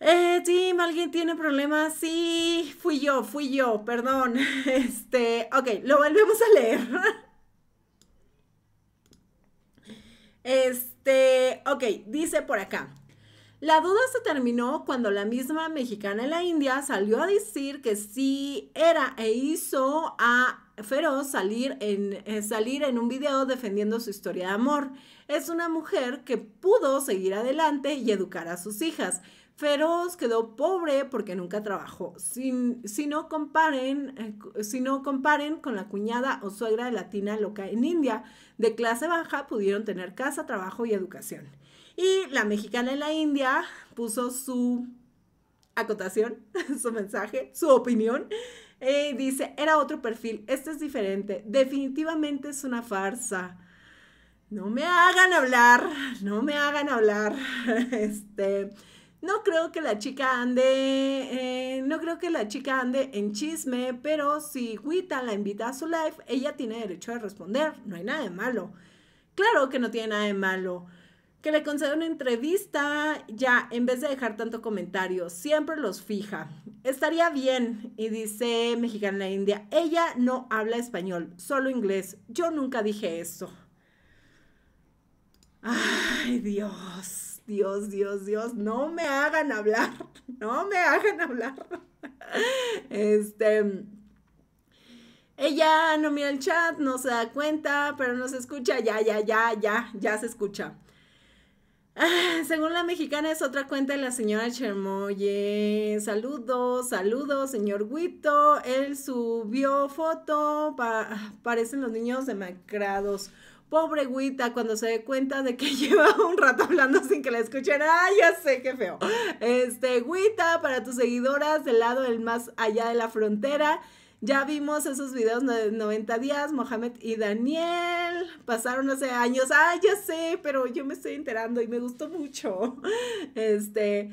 Eh, Tim, ¿alguien tiene problemas? Sí, fui yo, fui yo, perdón. Este, ok, lo volvemos a leer. Este, ok, dice por acá. La duda se terminó cuando la misma mexicana en la India salió a decir que sí era e hizo a Feroz salir en, eh, salir en un video defendiendo su historia de amor. Es una mujer que pudo seguir adelante y educar a sus hijas. Feroz quedó pobre porque nunca trabajó. Si, si, no comparen, eh, si no comparen con la cuñada o suegra de latina loca en India, de clase baja pudieron tener casa, trabajo y educación. Y la mexicana en la India puso su acotación, su mensaje, su opinión. y eh, dice, era otro perfil, este es diferente, definitivamente es una farsa. No me hagan hablar, no me hagan hablar. Este, no creo que la chica ande, eh, no creo que la chica ande en chisme, pero si Guita la invita a su live, ella tiene derecho a responder, no hay nada de malo. Claro que no tiene nada de malo. Que le conceda una entrevista, ya, en vez de dejar tanto comentario, siempre los fija. Estaría bien, y dice Mexicana India, ella no habla español, solo inglés. Yo nunca dije eso. Ay, Dios. Dios, Dios, Dios, no me hagan hablar, no me hagan hablar. Este, ella no mira el chat, no se da cuenta, pero no se escucha, ya, ya, ya, ya, ya se escucha. Ah, según la mexicana es otra cuenta de la señora Chermoye. Saludos, saludos, señor Guito. Él subió foto, parecen los niños demacrados. Pobre Güita, cuando se dé cuenta de que lleva un rato hablando sin que la escuchen. Ay, ya sé qué feo! Este, Güita, para tus seguidoras del lado del más allá de la frontera. Ya vimos esos videos de 90 días, Mohamed y Daniel. Pasaron hace años. Ay, ya sé! Pero yo me estoy enterando y me gustó mucho. Este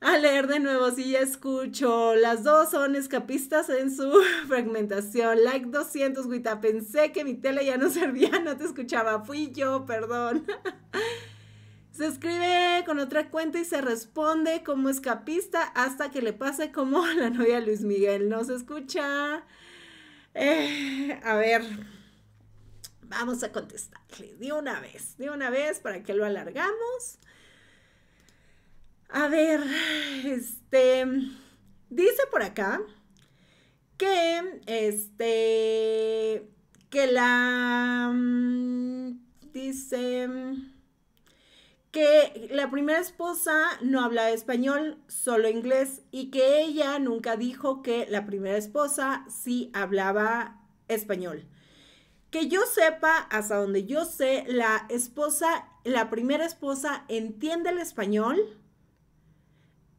a leer de nuevo, si sí, ya escucho. Las dos son escapistas en su fragmentación. Like 200, Guita. Pensé que mi tele ya no servía, no te escuchaba. Fui yo, perdón. Se escribe con otra cuenta y se responde como escapista hasta que le pase como la novia Luis Miguel. No se escucha. Eh, a ver, vamos a contestarle de una vez, de una vez para que lo alargamos. A ver, este, dice por acá que, este, que la, mm, dice, que la primera esposa no hablaba español, solo inglés, y que ella nunca dijo que la primera esposa sí hablaba español. Que yo sepa, hasta donde yo sé, la esposa, la primera esposa entiende el español,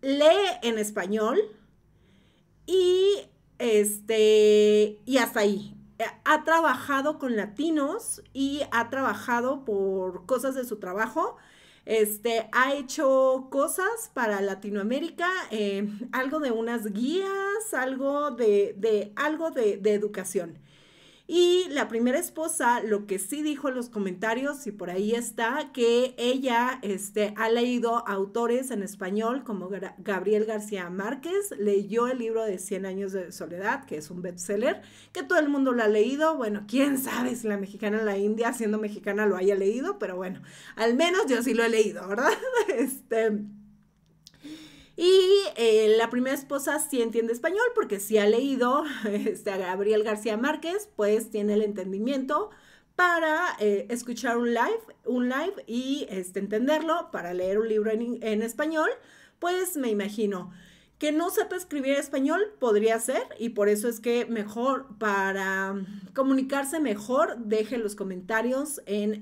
lee en español y, este, y hasta ahí. Ha trabajado con latinos y ha trabajado por cosas de su trabajo. Este, ha hecho cosas para Latinoamérica, eh, algo de unas guías, algo de, de algo de educación. Y la primera esposa, lo que sí dijo en los comentarios, y por ahí está, que ella este, ha leído autores en español como Gabriel García Márquez, leyó el libro de 100 años de soledad, que es un bestseller, que todo el mundo lo ha leído. Bueno, quién sabe si la mexicana la India, siendo mexicana, lo haya leído, pero bueno, al menos yo sí lo he leído, ¿verdad? Este y eh, la primera esposa sí entiende español porque sí ha leído este, a Gabriel García Márquez, pues tiene el entendimiento para eh, escuchar un live, un live y este, entenderlo, para leer un libro en, español, pues me imagino. Que no sepa escribir español podría ser y por eso es que mejor para comunicarse mejor deje los comentarios en,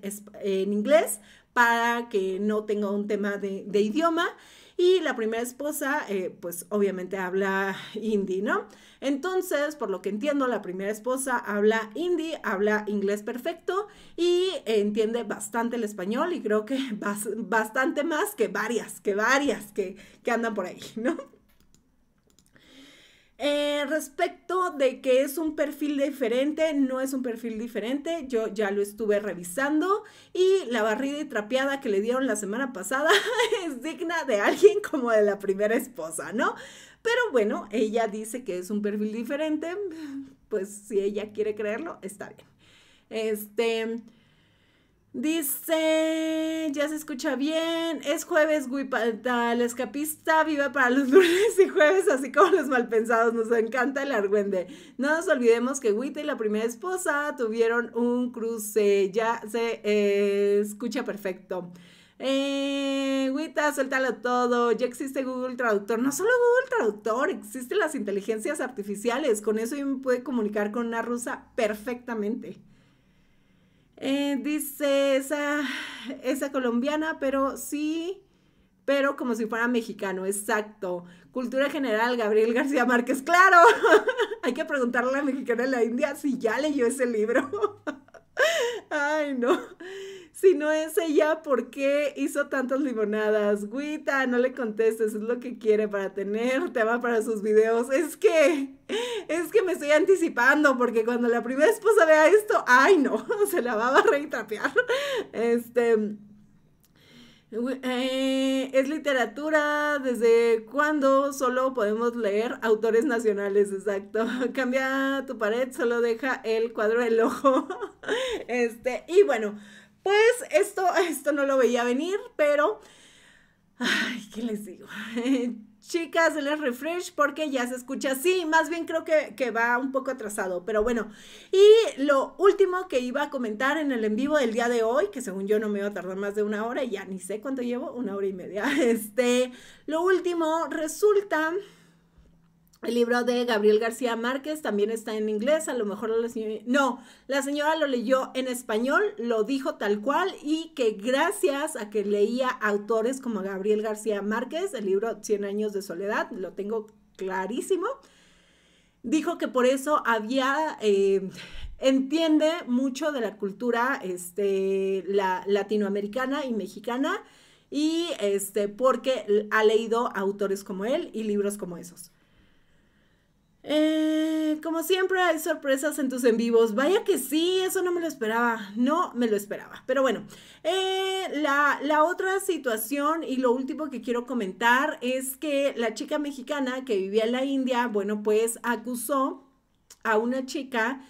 inglés para que no tenga un tema de idioma y la primera esposa, eh, pues obviamente habla hindi, ¿no? Entonces, por lo que entiendo, la primera esposa habla hindi, habla inglés perfecto y entiende bastante el español y creo que bastante más que varias, que varias que andan por ahí, ¿no? Eh, respecto de que es un perfil diferente, no es un perfil diferente, yo ya lo estuve revisando y la barrida y trapeada que le dieron la semana pasada es digna de alguien como de la primera esposa, ¿no? Pero bueno, ella dice que es un perfil diferente, pues si ella quiere creerlo, está bien. Este, Dice, ya se escucha bien, es jueves, guipata, la escapista viva para los lunes y jueves, así como los malpensados, nos encanta el argüende. No nos olvidemos que Guita y la primera esposa tuvieron un cruce, ya se escucha perfecto. Eh, suéltalo todo. Ya existe Google Traductor. No solo Google Traductor, existen las inteligencias artificiales. Con eso yo me puedo comunicar con una rusa perfectamente. Eh, dice esa, esa colombiana, pero sí, pero como si fuera mexicano, exacto. Cultura general, Gabriel García Márquez, claro. Hay que preguntarle a la mexicana de la India si ya leyó ese libro. Ay, no si no es ella, ¿por qué hizo tantas limonadas? Guita, no le contestes, es lo que quiere para tener tema para sus videos. Es que, es que me estoy anticipando, porque cuando la primera esposa vea esto, ay no, se la va a barrer y trapear. Este. Eh, es literatura, ¿desde cuándo solo podemos leer autores nacionales? Exacto. Cambia tu pared, solo deja el cuadro del ojo. Este, y bueno, pues esto, esto no lo veía venir, pero... Ay, ¿qué les digo? Chicas, les refresh porque ya se escucha. así. más bien creo que, que, va un poco atrasado, pero bueno. Y lo último que iba a comentar en el en vivo del día de hoy, que según yo no me iba a tardar más de una hora, ya ni sé cuánto llevo, una hora y media. Este, lo último, resulta el libro de Gabriel García Márquez también está en inglés, a lo mejor la señora... No, la señora lo leyó en español, lo dijo tal cual y que gracias a que leía autores como Gabriel García Márquez, el libro Cien años de soledad, lo tengo clarísimo, dijo que por eso había... Eh, entiende mucho de la cultura este, la, latinoamericana y mexicana y este, porque ha leído autores como él y libros como esos. Eh, como siempre hay sorpresas en tus en vivos. Vaya que sí, eso no me lo esperaba. No me lo esperaba. Pero bueno, eh, la, la, otra situación y lo último que quiero comentar es que la chica mexicana que vivía en la India, bueno, pues acusó a una chica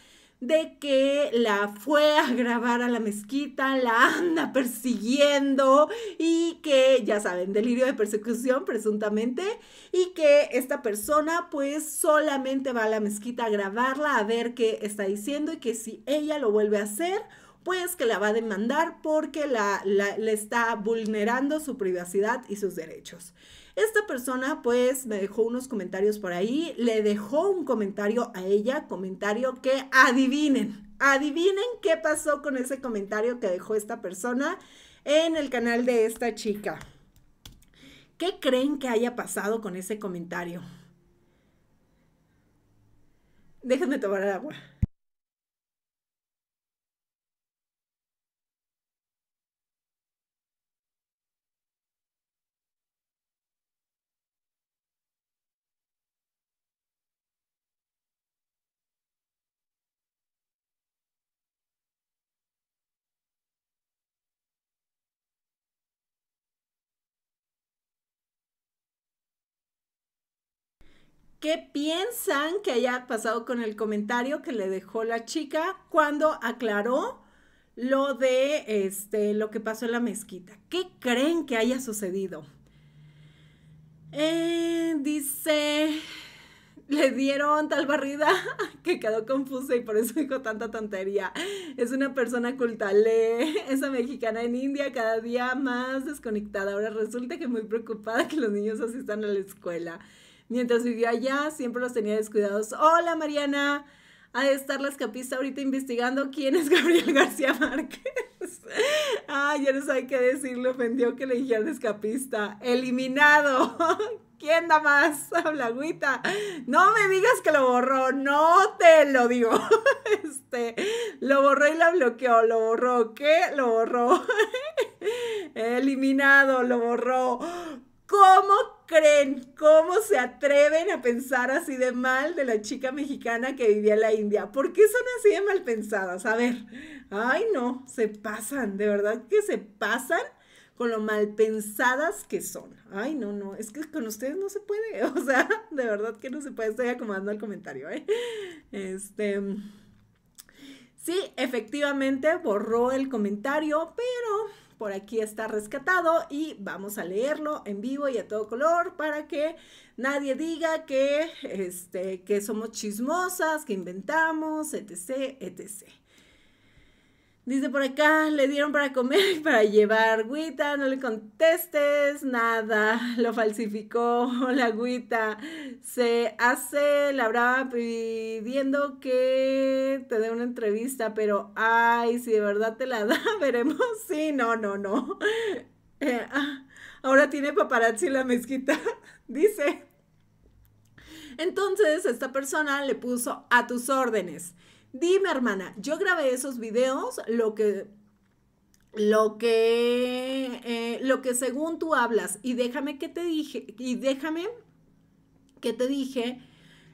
de que la fue a grabar a la mezquita, la anda persiguiendo y que, ya saben, delirio de persecución presuntamente, y que esta persona pues solamente va a la mezquita a grabarla, a ver qué está diciendo y que si ella lo vuelve a hacer, pues que la va a demandar porque la, le está vulnerando su privacidad y sus derechos. Esta persona pues me dejó unos comentarios por ahí, le dejó un comentario a ella, comentario que adivinen, adivinen qué pasó con ese comentario que dejó esta persona en el canal de esta chica. ¿Qué creen que haya pasado con ese comentario? Déjenme tomar el agua. ¿Qué piensan que haya pasado con el comentario que le dejó la chica cuando aclaró lo de este, lo que pasó en la mezquita? ¿Qué creen que haya sucedido? Eh, dice, le dieron tal barrida que quedó confusa y por eso dijo tanta tontería. Es una persona lee esa mexicana en India cada día más desconectada. Ahora resulta que muy preocupada que los niños asistan a la escuela mientras vivía allá, siempre los tenía descuidados. Hola Mariana, ha de estar la escapista ahorita investigando quién es Gabriel García Márquez. ah, ya no sabe qué decir, le ofendió que le dijera escapista, eliminado. ¿Quién da más? Habla agüita. No me digas que lo borró, no te lo digo. Este, lo borró y la bloqueó, lo borró, ¿qué? Lo borró. Eliminado, lo borró. ¿Cómo creen? ¿Cómo se atreven a pensar así de mal de la chica mexicana que vivía en la India? ¿Por qué son así de mal pensadas? A ver, ay no, se pasan, de verdad que se pasan con lo mal pensadas que son. Ay, no, no, es que con ustedes no se puede, o sea, de verdad que no se puede, estoy acomodando el comentario, ¿eh? Este... Sí, efectivamente borró el comentario, pero por aquí está rescatado y vamos a leerlo en vivo y a todo color para que nadie diga que, este, que somos chismosas, que inventamos, etc., etc. Dice por acá, le dieron para comer y para llevar. Agüita, no le contestes nada. Lo falsificó la agüita. Se hace la brava pidiendo que te dé una entrevista, pero ay, si de verdad te la da, veremos. Sí, no, no, no. Eh, ah, ahora tiene paparazzi la mezquita. Dice. Entonces, esta persona le puso a tus órdenes. Dime, hermana, yo grabé esos videos, lo que lo que eh, lo que según tú hablas y déjame que te dije y déjame que te dije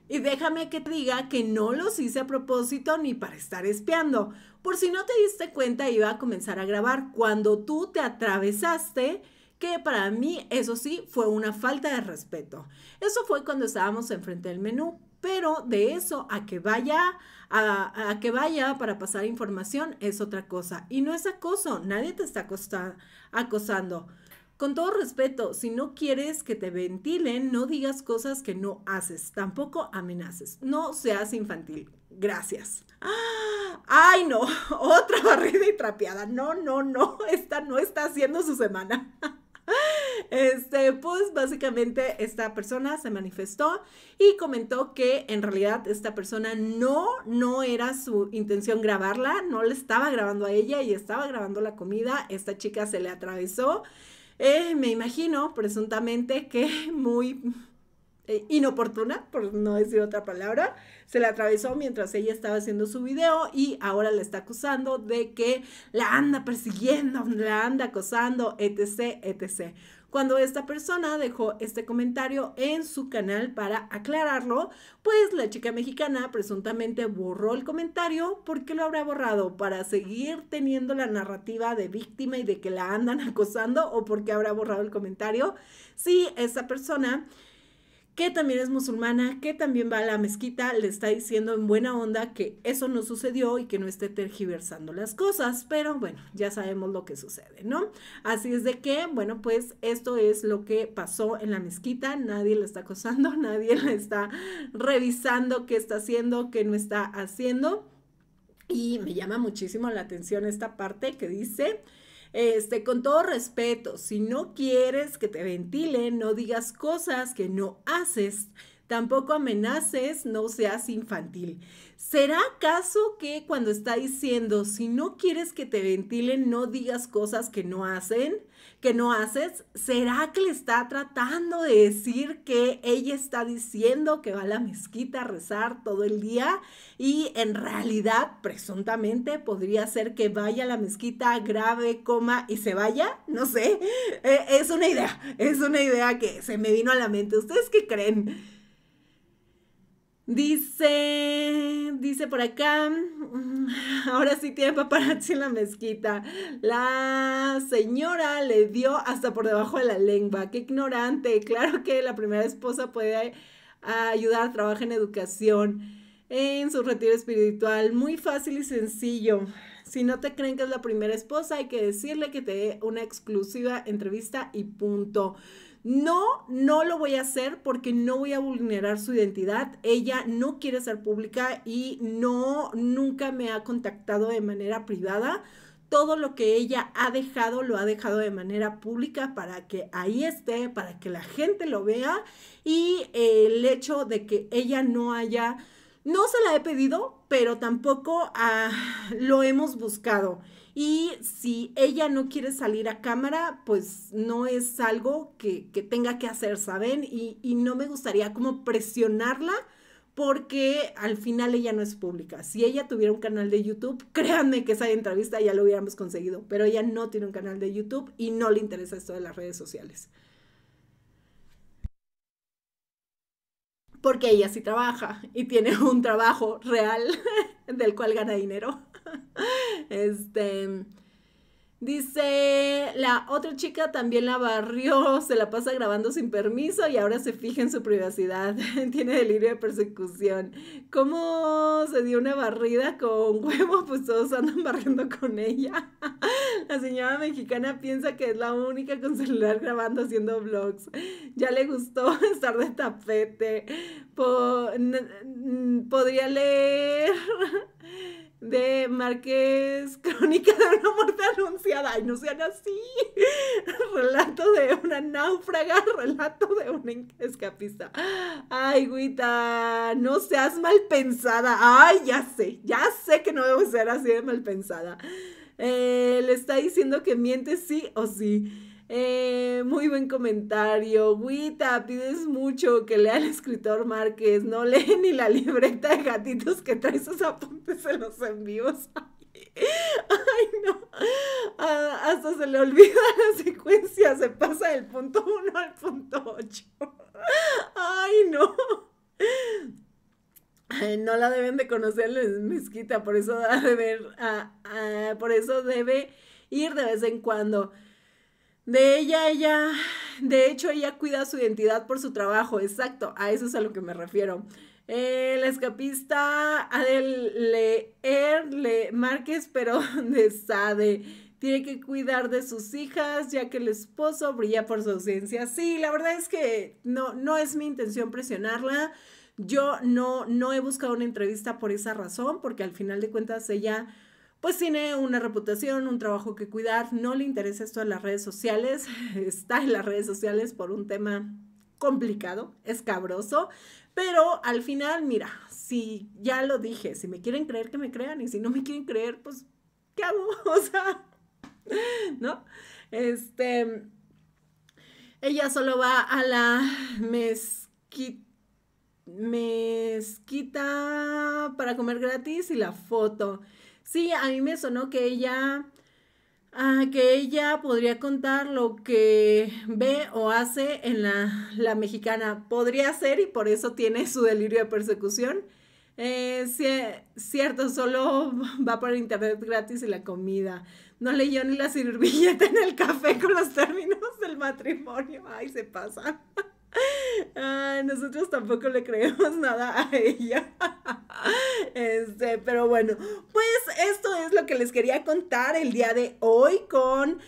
y déjame que te diga que no los hice a propósito ni para estar espiando. Por si no te diste cuenta, iba a comenzar a grabar cuando tú te atravesaste, que para mí eso sí fue una falta de respeto. Eso fue cuando estábamos enfrente del menú, pero de eso a que vaya a, que vaya para pasar información es otra cosa. Y no es acoso, nadie te está acosando. Con todo respeto, si no quieres que te ventilen, no digas cosas que no haces, tampoco amenaces, no seas infantil. Gracias. ¡Ah! Ay, no, otra barrida y trapeada. No, no, no, esta no está haciendo su semana. Este, pues básicamente esta persona se manifestó y comentó que en realidad esta persona no, no era su intención grabarla, no le estaba grabando a ella y estaba grabando la comida, esta chica se le atravesó. Eh, me imagino, presuntamente, que muy eh, inoportuna, por no decir otra palabra, se le atravesó mientras ella estaba haciendo su video y ahora la está acusando de que la anda persiguiendo, la anda acosando, etc., etc. Cuando esta persona dejó este comentario en su canal para aclararlo, pues la chica mexicana presuntamente borró el comentario. ¿Por qué lo habrá borrado? ¿Para seguir teniendo la narrativa de víctima y de que la andan acosando? ¿O porque habrá borrado el comentario? sí, esta persona que también es musulmana, que también va a la mezquita, le está diciendo en buena onda que eso no sucedió y que no esté tergiversando las cosas, pero bueno, ya sabemos lo que sucede, ¿no? Así es de que, bueno, pues esto es lo que pasó en la mezquita, nadie la está acosando, nadie la está revisando qué está haciendo, qué no está haciendo. Y me llama muchísimo la atención esta parte que dice, este, con todo respeto, si no quieres que te ventilen, no digas cosas que no haces. Tampoco amenaces, no seas infantil. ¿Será acaso que cuando está diciendo, si no quieres que te ventilen, no digas cosas que no hacen? que no haces? ¿Será que le está tratando de decir que ella está diciendo que va a la mezquita a rezar todo el día y en realidad, presuntamente, podría ser que vaya a la mezquita, grave, coma y se vaya? No sé, eh, es una idea, es una idea que se me vino a la mente. ¿Ustedes qué creen? Dice, dice por acá, mm, ahora sí tiene paparazzi en la mezquita. La señora le dio hasta por debajo de la lengua. Qué ignorante. Claro que la primera esposa puede ayudar, trabaja en educación, en su retiro espiritual. Muy fácil y sencillo. Si no te creen que es la primera esposa, hay que decirle que te dé una exclusiva entrevista y punto. No, no lo voy a hacer porque no voy a vulnerar su identidad. Ella no quiere ser pública y no, nunca me ha contactado de manera privada. Todo lo que ella ha dejado lo ha dejado de manera pública para que ahí esté, para que la gente lo vea. Y eh, el hecho de que ella no haya, no se la he pedido, pero tampoco ah, lo hemos buscado. Y si ella no quiere salir a cámara, pues no es algo que, tenga que hacer, ¿saben? Y, y, no me gustaría como presionarla porque al final ella no es pública. Si ella tuviera un canal de YouTube, créanme que esa entrevista ya lo hubiéramos conseguido, pero ella no tiene un canal de YouTube y no le interesa esto de las redes sociales. Porque ella sí trabaja y tiene un trabajo real del cual gana dinero. este. Dice, la otra chica también la barrió, se la pasa grabando sin permiso y ahora se fija en su privacidad. Tiene delirio de persecución. ¿Cómo se dio una barrida con huevo? Pues todos andan barriendo con ella. la señora mexicana piensa que es la única con celular grabando haciendo vlogs. Ya le gustó estar de tapete. podría leer de Márquez, Crónica de una muerte anunciada. Ay, no sean así. Relato de una náufraga, relato de una escapista. Ay, güita, no seas mal pensada. Ay, ya sé, ya sé que no debo ser así de mal pensada. Eh, le está diciendo que miente sí o sí. Eh, muy buen comentario. Guita, pides mucho que lea el escritor Márquez. No lee ni la libreta de gatitos que trae sus apuntes en los envíos. Ay, no. Ah, hasta se le olvida la secuencia. Se pasa del punto 1 al punto 8. Ay, no. no la deben de conocer mezquita, por eso debe, ah, ah, por eso debe ir de vez en cuando. De ella, ella, de hecho, ella cuida su identidad por su trabajo, exacto, a eso es a lo que me refiero. La escapista Adel Leer Le Márquez, pero de Sade, tiene que cuidar de sus hijas, ya que el esposo brilla por su ausencia. Sí, la verdad es que no, no es mi intención presionarla. Yo no, no he buscado una entrevista por esa razón, porque al final de cuentas ella pues tiene una reputación, un trabajo que cuidar, no le interesa esto a las redes sociales, está en las redes sociales por un tema complicado, escabroso, pero al final, mira, si ya lo dije, si me quieren creer que me crean y si no me quieren creer, pues, ¿qué hago? O sea, ¿no? Este, ella solo va a la mezquita mezquita para comer gratis y la foto. Sí, a mí me sonó que ella, ah, que ella podría contar lo que ve o hace en la, la mexicana. Podría ser y por eso tiene su delirio de persecución. Eh, eh cierto, solo va por internet gratis y la comida. No leyó ni la servilleta en el café con los términos del matrimonio. Ay, se pasa. Ay, nosotros tampoco le creemos nada a ella. Este, pero bueno, pues esto es lo que les quería contar el día de hoy con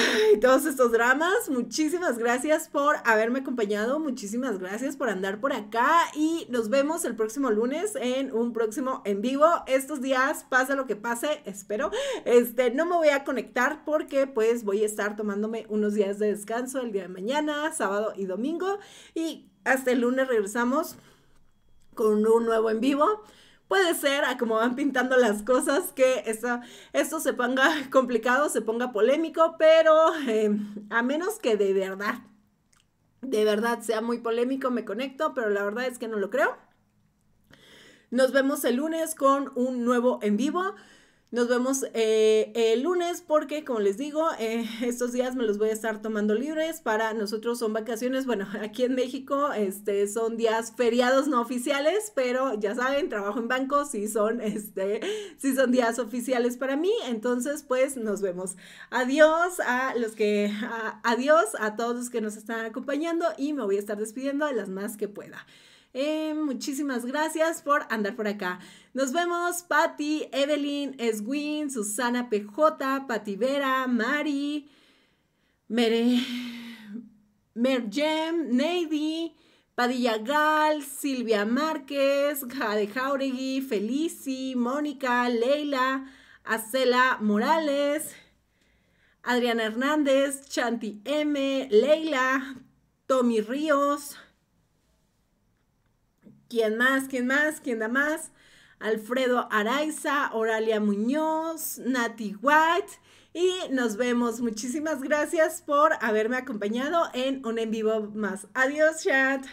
todos estos dramas. Muchísimas gracias por haberme acompañado. Muchísimas gracias por andar por acá. Y nos vemos el próximo lunes en un próximo en vivo. Estos días, pase lo que pase, espero. Este, no me voy a conectar porque pues voy a estar tomándome unos días de descanso el día de mañana, sábado y domingo. Y hasta el lunes regresamos con un nuevo en vivo puede ser a como van pintando las cosas que esto se ponga complicado, se ponga polémico, pero eh, a menos que de verdad, de verdad sea muy polémico, me conecto, pero la verdad es que no lo creo. Nos vemos el lunes con un nuevo en vivo. Nos vemos eh, el lunes porque, como les digo, eh, estos días me los voy a estar tomando libres. Para nosotros son vacaciones. Bueno, aquí en México este, son días feriados no oficiales, pero ya saben, trabajo en banco, sí son, este, son días oficiales para mí. Entonces, pues nos vemos. Adiós a los que, adiós a todos los que nos están acompañando y me voy a estar despidiendo de las más que pueda. Eh, muchísimas gracias por andar por acá. Nos vemos, Patti, Evelyn, Eswin, Susana PJ, Patti Vera, Mari, Mere, Mergem, Neidi, Padilla Gal, Silvia Márquez, Jade Jauregui, Felici, Mónica, Leila, Acela Morales, Adriana Hernández, Chanti M, Leila, Tommy Ríos, ¿Quién más? ¿Quién más? ¿Quién da más? Alfredo Araiza, Oralia Muñoz, Nati White. Y nos vemos. Muchísimas gracias por haberme acompañado en un en vivo más. Adiós, chat.